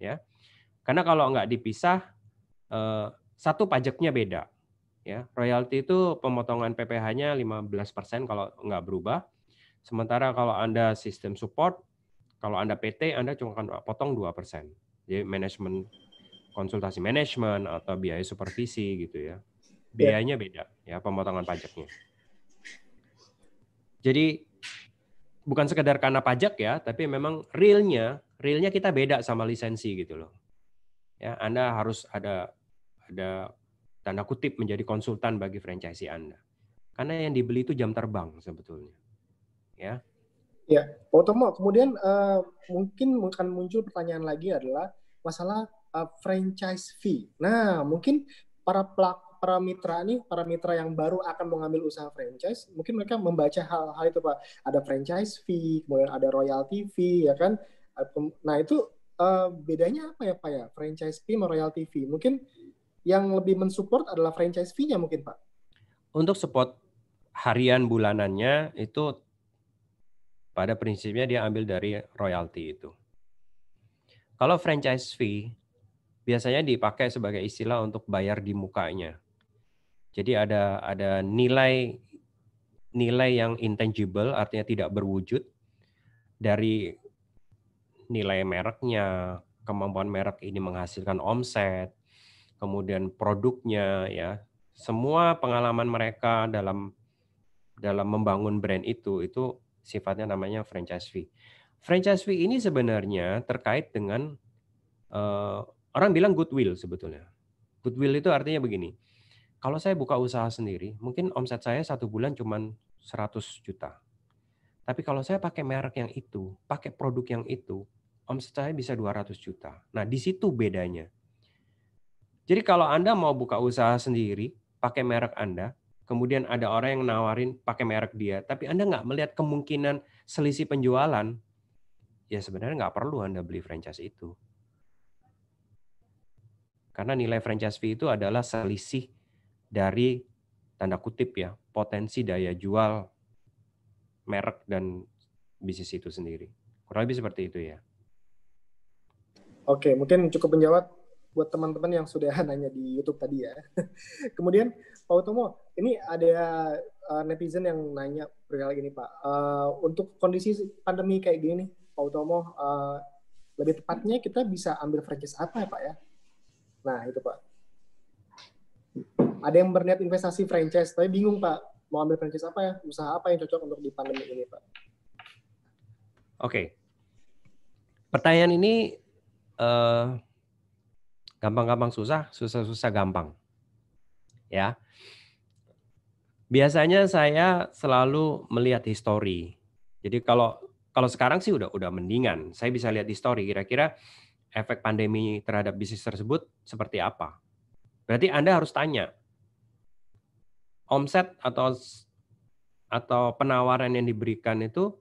Ya. Karena kalau nggak dipisah Eh, satu pajaknya beda. Ya, royalti itu pemotongan PPh-nya 15% kalau nggak berubah. Sementara kalau Anda sistem support, kalau Anda PT, Anda cuma akan potong 2%. Jadi manajemen konsultasi manajemen atau biaya supervisi gitu ya. ya. Biayanya beda ya pemotongan pajaknya. Jadi bukan sekedar karena pajak ya, tapi memang realnya, realnya kita beda sama lisensi gitu loh. Ya, Anda harus ada ada tanda kutip menjadi konsultan bagi franchise Anda. Karena yang dibeli itu jam terbang sebetulnya. Ya. Ya, Pak Tomo, kemudian uh, mungkin akan muncul pertanyaan lagi adalah masalah uh, franchise fee. Nah, mungkin para pelak para mitra nih, para mitra yang baru akan mengambil usaha franchise, mungkin mereka membaca hal-hal itu Pak. Ada franchise fee, kemudian ada royalty fee, ya kan? Nah, itu uh, bedanya apa ya Pak ya? Franchise fee sama royalty fee. Mungkin yang lebih mensupport adalah franchise fee-nya mungkin Pak. Untuk support harian bulanannya itu pada prinsipnya dia ambil dari royalti itu. Kalau franchise fee biasanya dipakai sebagai istilah untuk bayar di mukanya. Jadi ada ada nilai nilai yang intangible artinya tidak berwujud dari nilai mereknya, kemampuan merek ini menghasilkan omset, kemudian produknya ya semua pengalaman mereka dalam dalam membangun brand itu itu sifatnya namanya franchise fee. Franchise fee ini sebenarnya terkait dengan uh, orang bilang goodwill sebetulnya. Goodwill itu artinya begini. Kalau saya buka usaha sendiri, mungkin omset saya satu bulan cuma 100 juta. Tapi kalau saya pakai merek yang itu, pakai produk yang itu, omset saya bisa 200 juta. Nah, di situ bedanya. Jadi kalau Anda mau buka usaha sendiri, pakai merek Anda, kemudian ada orang yang nawarin pakai merek dia, tapi Anda nggak melihat kemungkinan selisih penjualan, ya sebenarnya nggak perlu Anda beli franchise itu. Karena nilai franchise fee itu adalah selisih dari tanda kutip ya, potensi daya jual merek dan bisnis itu sendiri. Kurang lebih seperti itu ya. Oke, mungkin cukup menjawab buat teman-teman yang sudah nanya di YouTube tadi ya. Kemudian Pak Utomo, ini ada uh, netizen yang nanya perihal ini Pak. Uh, untuk kondisi pandemi kayak gini nih, Pak Utomo, uh, lebih tepatnya kita bisa ambil franchise apa ya Pak ya? Nah itu Pak. Ada yang berniat investasi franchise, tapi bingung Pak, mau ambil franchise apa ya? Usaha apa yang cocok untuk di pandemi ini Pak? Oke. Okay. Pertanyaan ini uh, Gampang-gampang susah, susah-susah gampang. Ya. Biasanya saya selalu melihat histori. Jadi kalau kalau sekarang sih udah udah mendingan. Saya bisa lihat histori kira-kira efek pandemi terhadap bisnis tersebut seperti apa. Berarti Anda harus tanya omset atau atau penawaran yang diberikan itu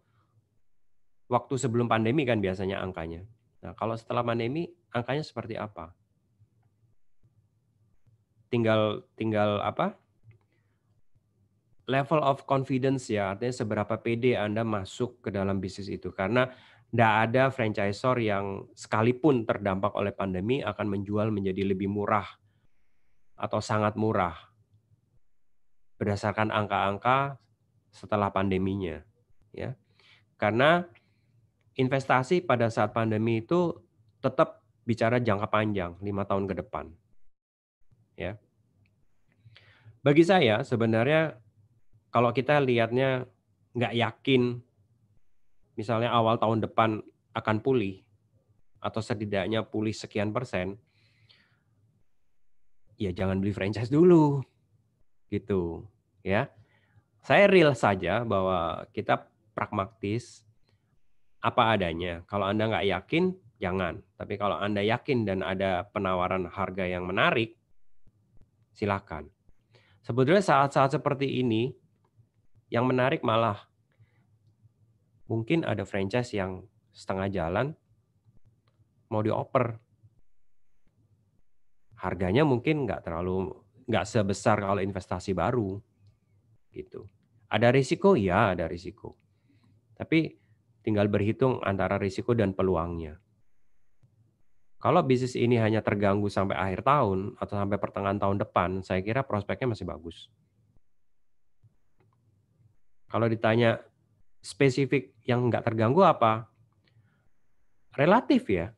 waktu sebelum pandemi kan biasanya angkanya. Nah, kalau setelah pandemi angkanya seperti apa? tinggal tinggal apa level of confidence ya artinya seberapa pede anda masuk ke dalam bisnis itu karena tidak ada franchisor yang sekalipun terdampak oleh pandemi akan menjual menjadi lebih murah atau sangat murah berdasarkan angka-angka setelah pandeminya ya karena investasi pada saat pandemi itu tetap bicara jangka panjang lima tahun ke depan ya. Bagi saya sebenarnya kalau kita lihatnya nggak yakin misalnya awal tahun depan akan pulih atau setidaknya pulih sekian persen, ya jangan beli franchise dulu. Gitu, ya. Saya real saja bahwa kita pragmatis apa adanya. Kalau Anda nggak yakin, jangan. Tapi kalau Anda yakin dan ada penawaran harga yang menarik, silakan. Sebetulnya saat-saat seperti ini yang menarik malah mungkin ada franchise yang setengah jalan mau dioper. Harganya mungkin nggak terlalu nggak sebesar kalau investasi baru gitu. Ada risiko? Ya, ada risiko. Tapi tinggal berhitung antara risiko dan peluangnya. Kalau bisnis ini hanya terganggu sampai akhir tahun atau sampai pertengahan tahun depan, saya kira prospeknya masih bagus. Kalau ditanya spesifik yang nggak terganggu apa, relatif ya.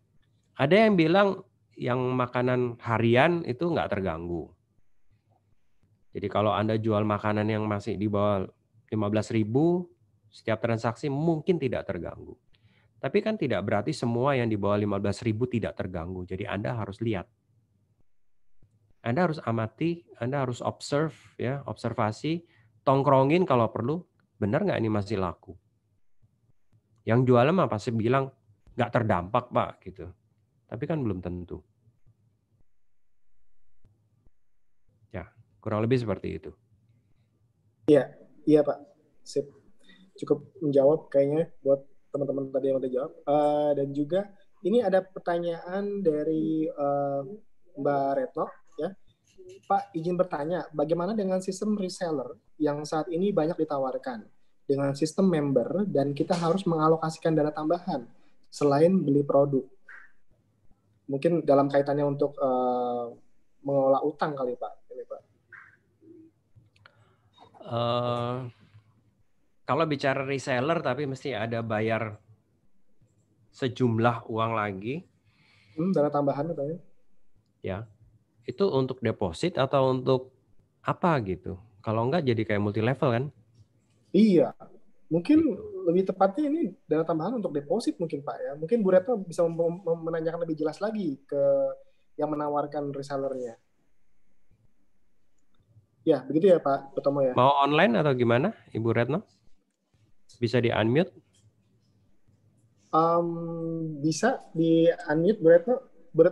Ada yang bilang yang makanan harian itu nggak terganggu. Jadi kalau Anda jual makanan yang masih di bawah 15.000 setiap transaksi mungkin tidak terganggu. Tapi kan tidak berarti semua yang di bawah 15.000 tidak terganggu. Jadi Anda harus lihat. Anda harus amati, Anda harus observe, ya, observasi, tongkrongin kalau perlu, benar nggak ini masih laku? Yang jualan mah pasti bilang nggak terdampak pak gitu, tapi kan belum tentu. Ya, kurang lebih seperti itu. Iya, iya pak, Sip. cukup menjawab kayaknya buat teman-teman tadi yang udah jawab. Uh, dan juga ini ada pertanyaan dari uh, Mbak Retno ya. Pak izin bertanya, bagaimana dengan sistem reseller yang saat ini banyak ditawarkan dengan sistem member dan kita harus mengalokasikan dana tambahan selain beli produk? Mungkin dalam kaitannya untuk uh, mengelola utang kali Pak. Ini, Pak. Uh, kalau bicara reseller tapi mesti ada bayar sejumlah uang lagi. Hmm, dana tambahan katanya. Ya. Itu untuk deposit atau untuk apa gitu? Kalau enggak jadi kayak multi level kan? Iya. Mungkin gitu. lebih tepatnya ini dana tambahan untuk deposit mungkin Pak ya. Mungkin Bu Retno bisa menanyakan lebih jelas lagi ke yang menawarkan resellernya. Ya, begitu ya Pak Utomo ya. Mau online atau gimana Ibu Retno? Bisa di-unmute? Um, bisa di-unmute, Bu Retno. Bu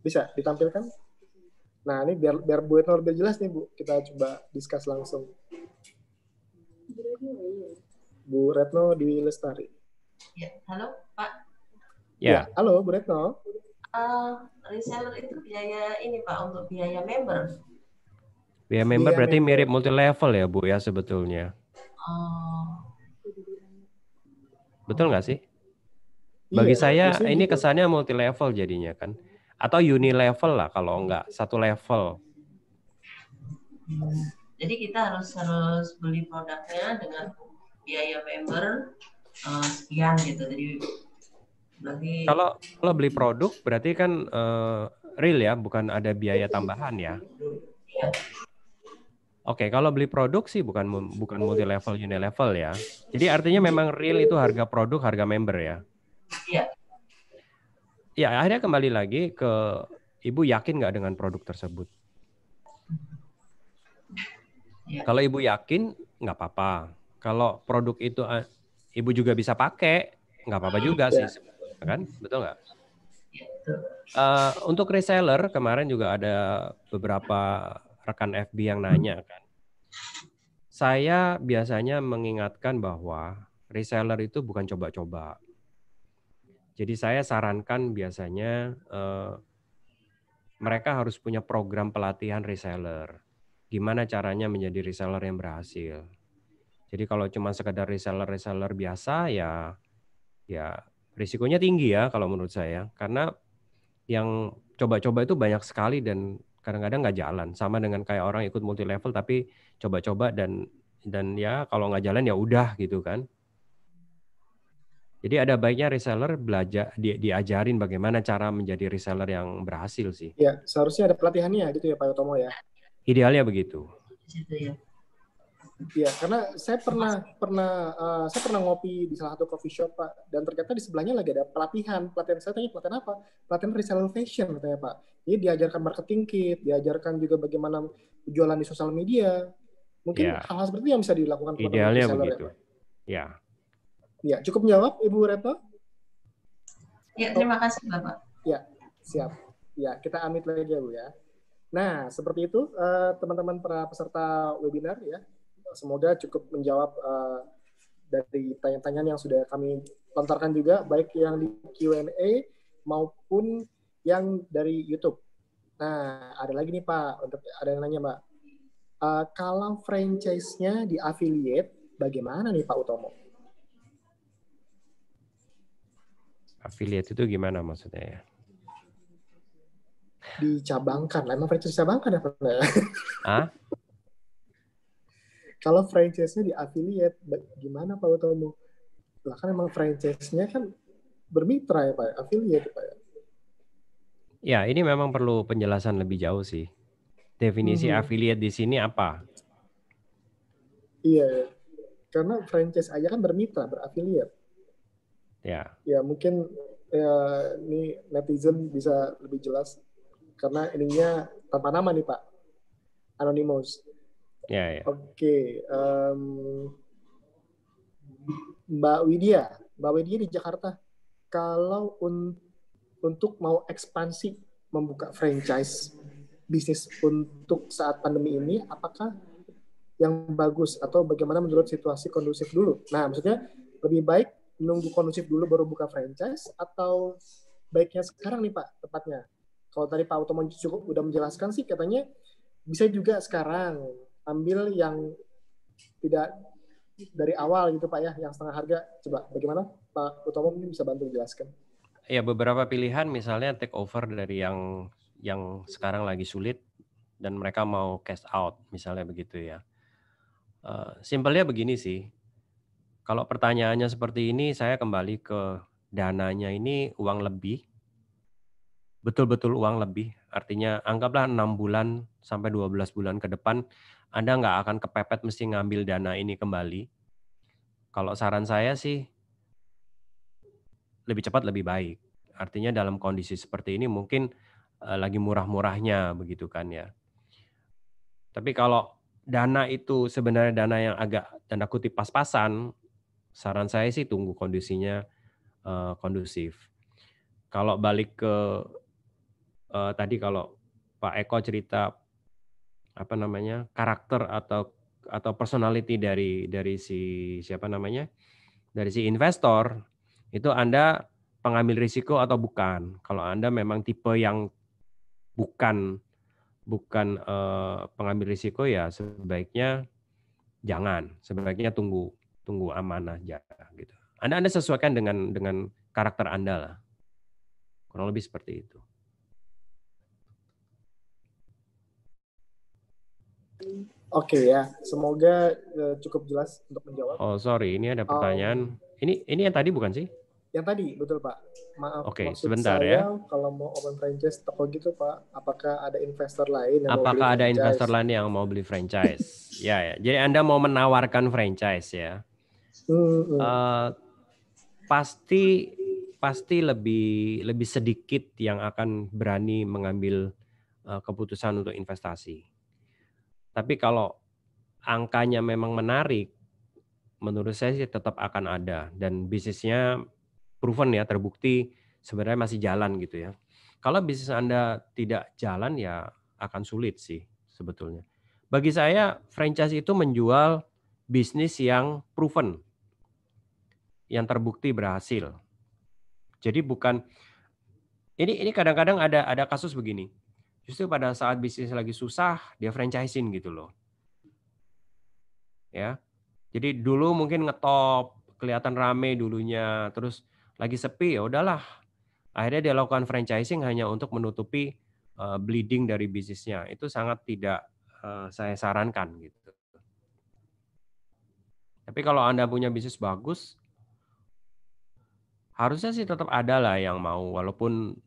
bisa ditampilkan? Nah, ini biar, biar Bu Retno lebih jelas nih, Bu. Kita coba discuss langsung. Bu Retno di Lestari. Ya, halo Pak. Ya. ya halo Bu Retno. Uh, reseller itu biaya ini Pak untuk biaya member. Biaya member biaya berarti member. mirip multi level ya Bu ya sebetulnya. Oh. Betul nggak sih? Iya, Bagi saya ini gitu. kesannya multi level jadinya kan, atau uni level lah kalau nggak satu level. Hmm. Jadi kita harus harus beli produknya dengan biaya member uh, sekian gitu. Jadi berarti kalau kalau beli produk berarti kan uh, real ya, bukan ada biaya tambahan ya. Iya. Oke, okay, kalau beli produk sih bukan bukan multi level level ya. Jadi artinya iya. memang real itu harga produk, harga member ya. Iya. Ya, akhirnya kembali lagi ke ibu yakin nggak dengan produk tersebut. Ya. Kalau ibu yakin nggak apa-apa. Kalau produk itu eh, ibu juga bisa pakai nggak apa-apa juga ya. sih, iya. kan? Betul nggak? Uh, untuk reseller kemarin juga ada beberapa rekan FB yang hmm. nanya kan. Saya biasanya mengingatkan bahwa reseller itu bukan coba-coba. Jadi saya sarankan biasanya eh, mereka harus punya program pelatihan reseller. Gimana caranya menjadi reseller yang berhasil. Jadi kalau cuma sekedar reseller-reseller biasa ya ya risikonya tinggi ya kalau menurut saya karena yang coba-coba itu banyak sekali dan kadang-kadang nggak jalan sama dengan kayak orang ikut multi level tapi coba-coba dan dan ya kalau nggak jalan ya udah gitu kan jadi ada baiknya reseller belajar di, diajarin bagaimana cara menjadi reseller yang berhasil sih. Ya, seharusnya ada pelatihannya gitu ya Pak Yotomo ya. Idealnya begitu. Iya, karena saya pernah pernah uh, saya pernah ngopi di salah satu coffee shop Pak dan ternyata di sebelahnya lagi ada pelatihan. Pelatihan saya tanya pelatihan apa? Pelatihan reseller fashion katanya Pak. Ini diajarkan marketing kit, diajarkan juga bagaimana jualan di sosial media. Mungkin hal iya. hal-hal seperti itu yang bisa dilakukan Idealnya reseller ya, begitu. Ya, Pak. ya. Ya, cukup menjawab Ibu Reto Ya, terima kasih Bapak. Ya, siap. Ya, kita amit lagi ya Bu ya. Nah, seperti itu eh, teman-teman uh, para peserta webinar ya semoga cukup menjawab uh, dari pertanyaan-pertanyaan yang sudah kami lontarkan juga, baik yang di Q&A maupun yang dari YouTube. Nah, ada lagi nih Pak, untuk ada yang nanya Mbak, Uh, kalau franchise-nya di affiliate, bagaimana nih Pak Utomo? Affiliate itu gimana maksudnya ya? Dicabangkan, emang franchise dicabangkan ya? enggak? Hah? Kalau franchise-nya di affiliate, gimana Pak Utomo? Lah kan emang franchise-nya kan bermitra ya Pak, ya? affiliate Pak ya? Ya, ini memang perlu penjelasan lebih jauh sih. Definisi hmm. affiliate di sini apa? Iya, ya. karena franchise aja kan bermitra, berafiliat. Ya. Ya mungkin ya, ini netizen bisa lebih jelas karena ininya tanpa nama nih Pak, anonymous. Ya, ya. Oke, okay. um, Mbak Widya, Mbak Widya di Jakarta, kalau un untuk mau ekspansi membuka franchise bisnis untuk saat pandemi ini, apakah yang bagus atau bagaimana menurut situasi kondusif dulu? Nah, maksudnya lebih baik nunggu kondusif dulu baru buka franchise atau baiknya sekarang nih Pak tepatnya? Kalau tadi Pak Utomo cukup udah menjelaskan sih katanya bisa juga sekarang ambil yang tidak dari awal gitu Pak ya, yang setengah harga. Coba bagaimana Pak Utomo mungkin bisa bantu jelaskan. Ya beberapa pilihan misalnya take over dari yang yang sekarang lagi sulit dan mereka mau cash out misalnya begitu ya. Uh, simpelnya begini sih, kalau pertanyaannya seperti ini saya kembali ke dananya ini uang lebih, betul-betul uang lebih, artinya anggaplah 6 bulan sampai 12 bulan ke depan anda nggak akan kepepet mesti ngambil dana ini kembali. Kalau saran saya sih lebih cepat lebih baik. Artinya dalam kondisi seperti ini mungkin eh, lagi murah-murahnya begitu kan ya. Tapi kalau dana itu sebenarnya dana yang agak tanda kutip pas-pasan, saran saya sih tunggu kondisinya eh, kondusif. Kalau balik ke eh, tadi kalau Pak Eko cerita apa namanya karakter atau atau personality dari dari si siapa namanya dari si investor itu anda pengambil risiko atau bukan kalau anda memang tipe yang bukan bukan eh, pengambil risiko ya sebaiknya jangan sebaiknya tunggu tunggu aman aja gitu anda anda sesuaikan dengan dengan karakter anda lah kurang lebih seperti itu Oke okay, ya, semoga uh, cukup jelas untuk menjawab. Oh sorry, ini ada pertanyaan. Um, ini ini yang tadi bukan sih? Yang tadi betul pak. Maaf. Oke okay, sebentar saya, ya. Kalau mau open franchise toko gitu pak, apakah ada investor lain? Yang apakah mau beli ada investor lain yang mau beli franchise? ya ya. Jadi anda mau menawarkan franchise ya? Mm hmm. Uh, pasti pasti lebih lebih sedikit yang akan berani mengambil uh, keputusan untuk investasi tapi kalau angkanya memang menarik, menurut saya sih tetap akan ada dan bisnisnya proven ya terbukti sebenarnya masih jalan gitu ya. Kalau bisnis Anda tidak jalan ya akan sulit sih sebetulnya. Bagi saya franchise itu menjual bisnis yang proven, yang terbukti berhasil. Jadi bukan ini ini kadang-kadang ada ada kasus begini justru pada saat bisnis lagi susah dia franchising gitu loh ya jadi dulu mungkin ngetop kelihatan rame dulunya terus lagi sepi ya udahlah akhirnya dia lakukan franchising hanya untuk menutupi eh, bleeding dari bisnisnya itu sangat tidak eh, saya sarankan gitu tapi kalau anda punya bisnis bagus harusnya sih tetap ada lah yang mau walaupun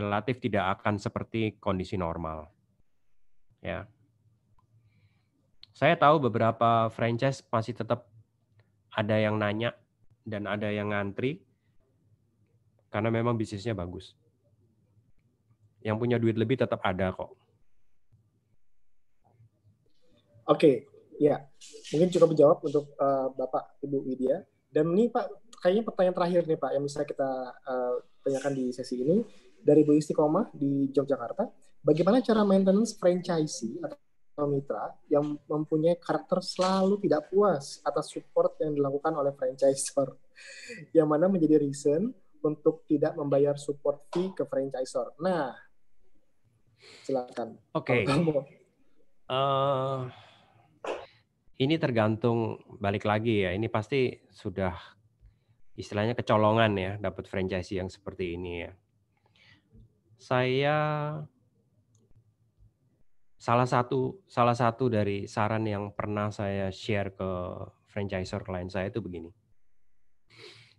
relatif tidak akan seperti kondisi normal. Ya. Saya tahu beberapa franchise masih tetap ada yang nanya dan ada yang ngantri karena memang bisnisnya bagus. Yang punya duit lebih tetap ada kok. Oke, okay. ya. Mungkin cukup menjawab untuk uh, Bapak Ibu Widya. Dan ini Pak, kayaknya pertanyaan terakhir nih Pak, yang bisa kita uh, tanyakan di sesi ini dari Bu Istiqomah di Yogyakarta, bagaimana cara maintenance franchisee atau mitra yang mempunyai karakter selalu tidak puas atas support yang dilakukan oleh franchisor, yang mana menjadi reason untuk tidak membayar support fee ke franchisor. Nah, silakan. Oke. Okay. Eh, ini tergantung balik lagi ya. Ini pasti sudah istilahnya kecolongan ya dapat franchise yang seperti ini ya saya salah satu salah satu dari saran yang pernah saya share ke franchisor klien saya itu begini.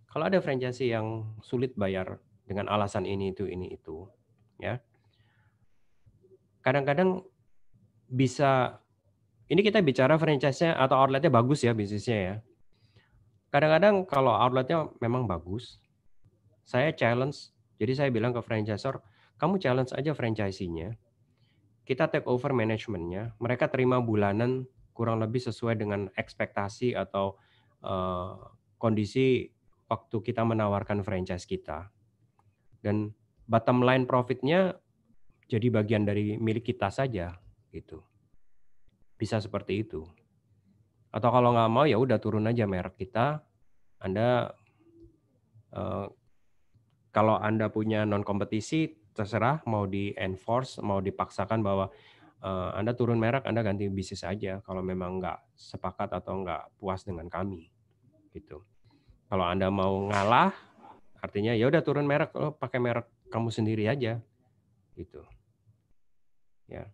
Kalau ada franchise yang sulit bayar dengan alasan ini itu ini itu, ya. Kadang-kadang bisa ini kita bicara franchise-nya atau outlet-nya bagus ya bisnisnya ya. Kadang-kadang kalau outlet-nya memang bagus, saya challenge, jadi saya bilang ke franchisor, kamu challenge aja franchisinya, Kita take over manajemennya. Mereka terima bulanan kurang lebih sesuai dengan ekspektasi atau uh, kondisi waktu kita menawarkan franchise kita. Dan bottom line profitnya jadi bagian dari milik kita saja gitu. Bisa seperti itu. Atau kalau nggak mau ya udah turun aja merek kita. Anda uh, kalau Anda punya non kompetisi terserah mau di enforce mau dipaksakan bahwa uh, Anda turun merek Anda ganti bisnis aja kalau memang nggak sepakat atau nggak puas dengan kami gitu kalau Anda mau ngalah artinya ya udah turun merek lo pakai merek kamu sendiri aja gitu ya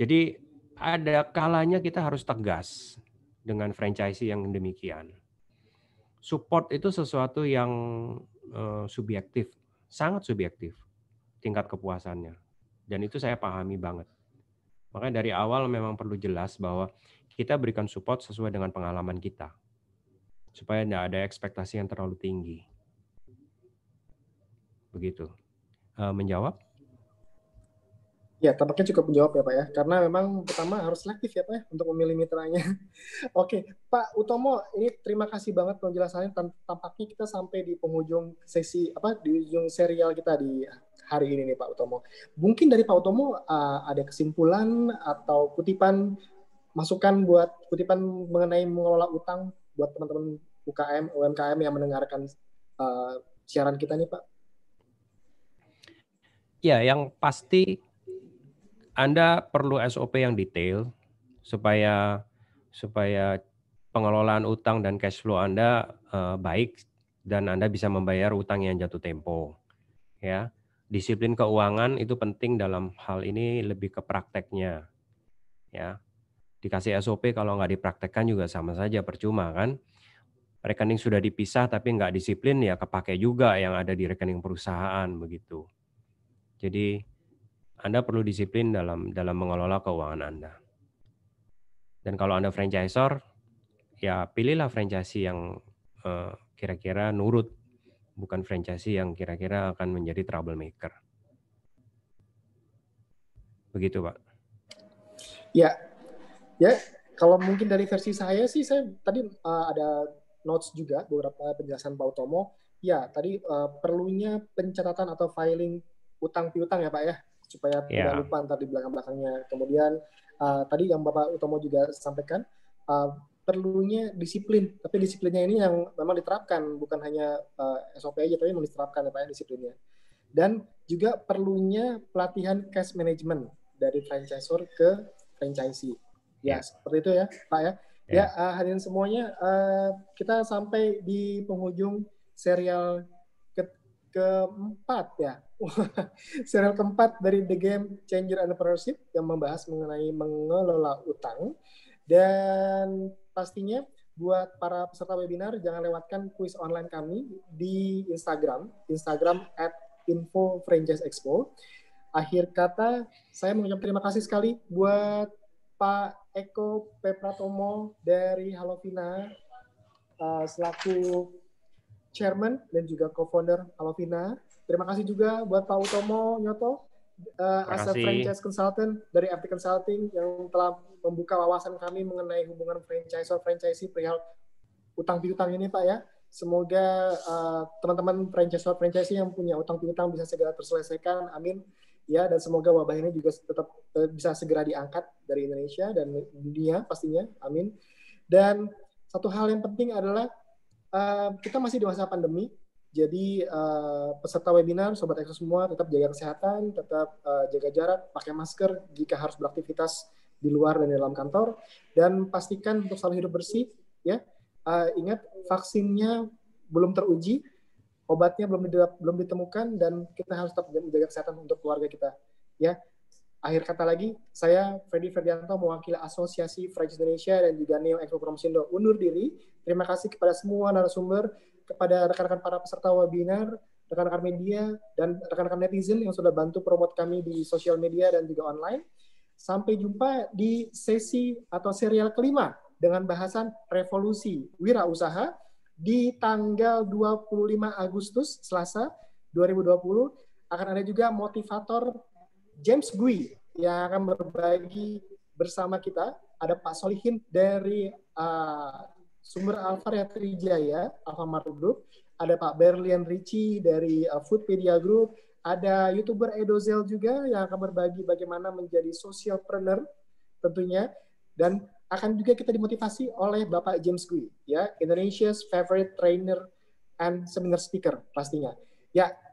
jadi ada kalanya kita harus tegas dengan franchise yang demikian support itu sesuatu yang uh, subjektif sangat subjektif tingkat kepuasannya. Dan itu saya pahami banget. Makanya dari awal memang perlu jelas bahwa kita berikan support sesuai dengan pengalaman kita. Supaya tidak ada ekspektasi yang terlalu tinggi. Begitu. Eh, menjawab? Ya, tampaknya cukup menjawab ya Pak ya, karena memang pertama harus selektif ya Pak ya untuk memilih mitranya. Oke, Pak Utomo, ini terima kasih banget penjelasannya. Tampaknya kita sampai di penghujung sesi apa di ujung serial kita di hari ini nih Pak Utomo. Mungkin dari Pak Utomo uh, ada kesimpulan atau kutipan masukan buat kutipan mengenai mengelola utang buat teman-teman UKM UMKM yang mendengarkan uh, siaran kita nih Pak. Ya, yang pasti anda perlu SOP yang detail supaya supaya pengelolaan utang dan cash flow Anda uh, baik dan Anda bisa membayar utang yang jatuh tempo. Ya. Disiplin keuangan itu penting dalam hal ini lebih ke prakteknya. Ya. Dikasih SOP kalau nggak dipraktekkan juga sama saja percuma kan. Rekening sudah dipisah tapi nggak disiplin ya kepake juga yang ada di rekening perusahaan begitu. Jadi anda perlu disiplin dalam dalam mengelola keuangan Anda. Dan kalau Anda franchisor, ya pilihlah franchise yang kira eh, kira-kira nurut, bukan franchise yang kira-kira akan menjadi troublemaker. Begitu, Pak. Ya. Ya, kalau mungkin dari versi saya sih saya tadi uh, ada notes juga beberapa penjelasan Pak Utomo. Ya, tadi uh, perlunya pencatatan atau filing utang piutang ya, Pak ya supaya yeah. tidak lupa ntar di belakang-belakangnya. Kemudian uh, tadi yang Bapak Utomo juga sampaikan uh, perlunya disiplin, tapi disiplinnya ini yang memang diterapkan bukan hanya uh, eh, SOP aja tapi memang diterapkan apa ya, ya disiplinnya. Dan juga perlunya pelatihan cash management dari franchisor ke franchisee. Ya, yeah. seperti itu ya, Pak ya. Ya, uh, hadirin semuanya, uh, kita sampai di penghujung serial ke keempat ya. serial keempat dari The Game Changer and Entrepreneurship yang membahas mengenai mengelola utang. Dan pastinya buat para peserta webinar jangan lewatkan kuis online kami di Instagram, Instagram at info franchise expo. Akhir kata, saya mengucapkan terima kasih sekali buat Pak Eko Pepratomo dari Halovina eh, selaku chairman dan juga co-founder Halovina Terima kasih juga buat Pak Utomo Nyoto, uh, as a franchise consultant dari FT Consulting yang telah membuka wawasan kami mengenai hubungan franchisor franchisee perihal utang piutang ini Pak ya. Semoga uh, teman-teman franchisor franchisee yang punya utang piutang bisa segera terselesaikan. Amin. Ya, dan semoga wabah ini juga tetap uh, bisa segera diangkat dari Indonesia dan dunia pastinya. Amin. Dan satu hal yang penting adalah uh, kita masih di masa pandemi jadi uh, peserta webinar, sobat ekso semua tetap jaga kesehatan, tetap uh, jaga jarak, pakai masker jika harus beraktivitas di luar dan di dalam kantor, dan pastikan untuk selalu hidup bersih. Ya, uh, ingat vaksinnya belum teruji, obatnya belum belum ditemukan, dan kita harus tetap menjaga kesehatan untuk keluarga kita. Ya, akhir kata lagi, saya Freddy Ferdianto mewakili Asosiasi Franchise Indonesia dan juga Neo Expo Promosindo undur diri. Terima kasih kepada semua narasumber kepada rekan-rekan para peserta webinar, rekan-rekan media, dan rekan-rekan netizen yang sudah bantu promote kami di sosial media dan juga online. Sampai jumpa di sesi atau serial kelima dengan bahasan revolusi wirausaha di tanggal 25 Agustus Selasa 2020 akan ada juga motivator James Gui yang akan berbagi bersama kita ada Pak Solihin dari uh, sumber Alfaria Trijaya, Alfamart Group, ada Pak Berlian Ricci dari uh, Foodpedia Group, ada YouTuber Edozel juga yang akan berbagi bagaimana menjadi social planner tentunya, dan akan juga kita dimotivasi oleh Bapak James Gui, ya Indonesia's favorite trainer and seminar speaker pastinya. Ya,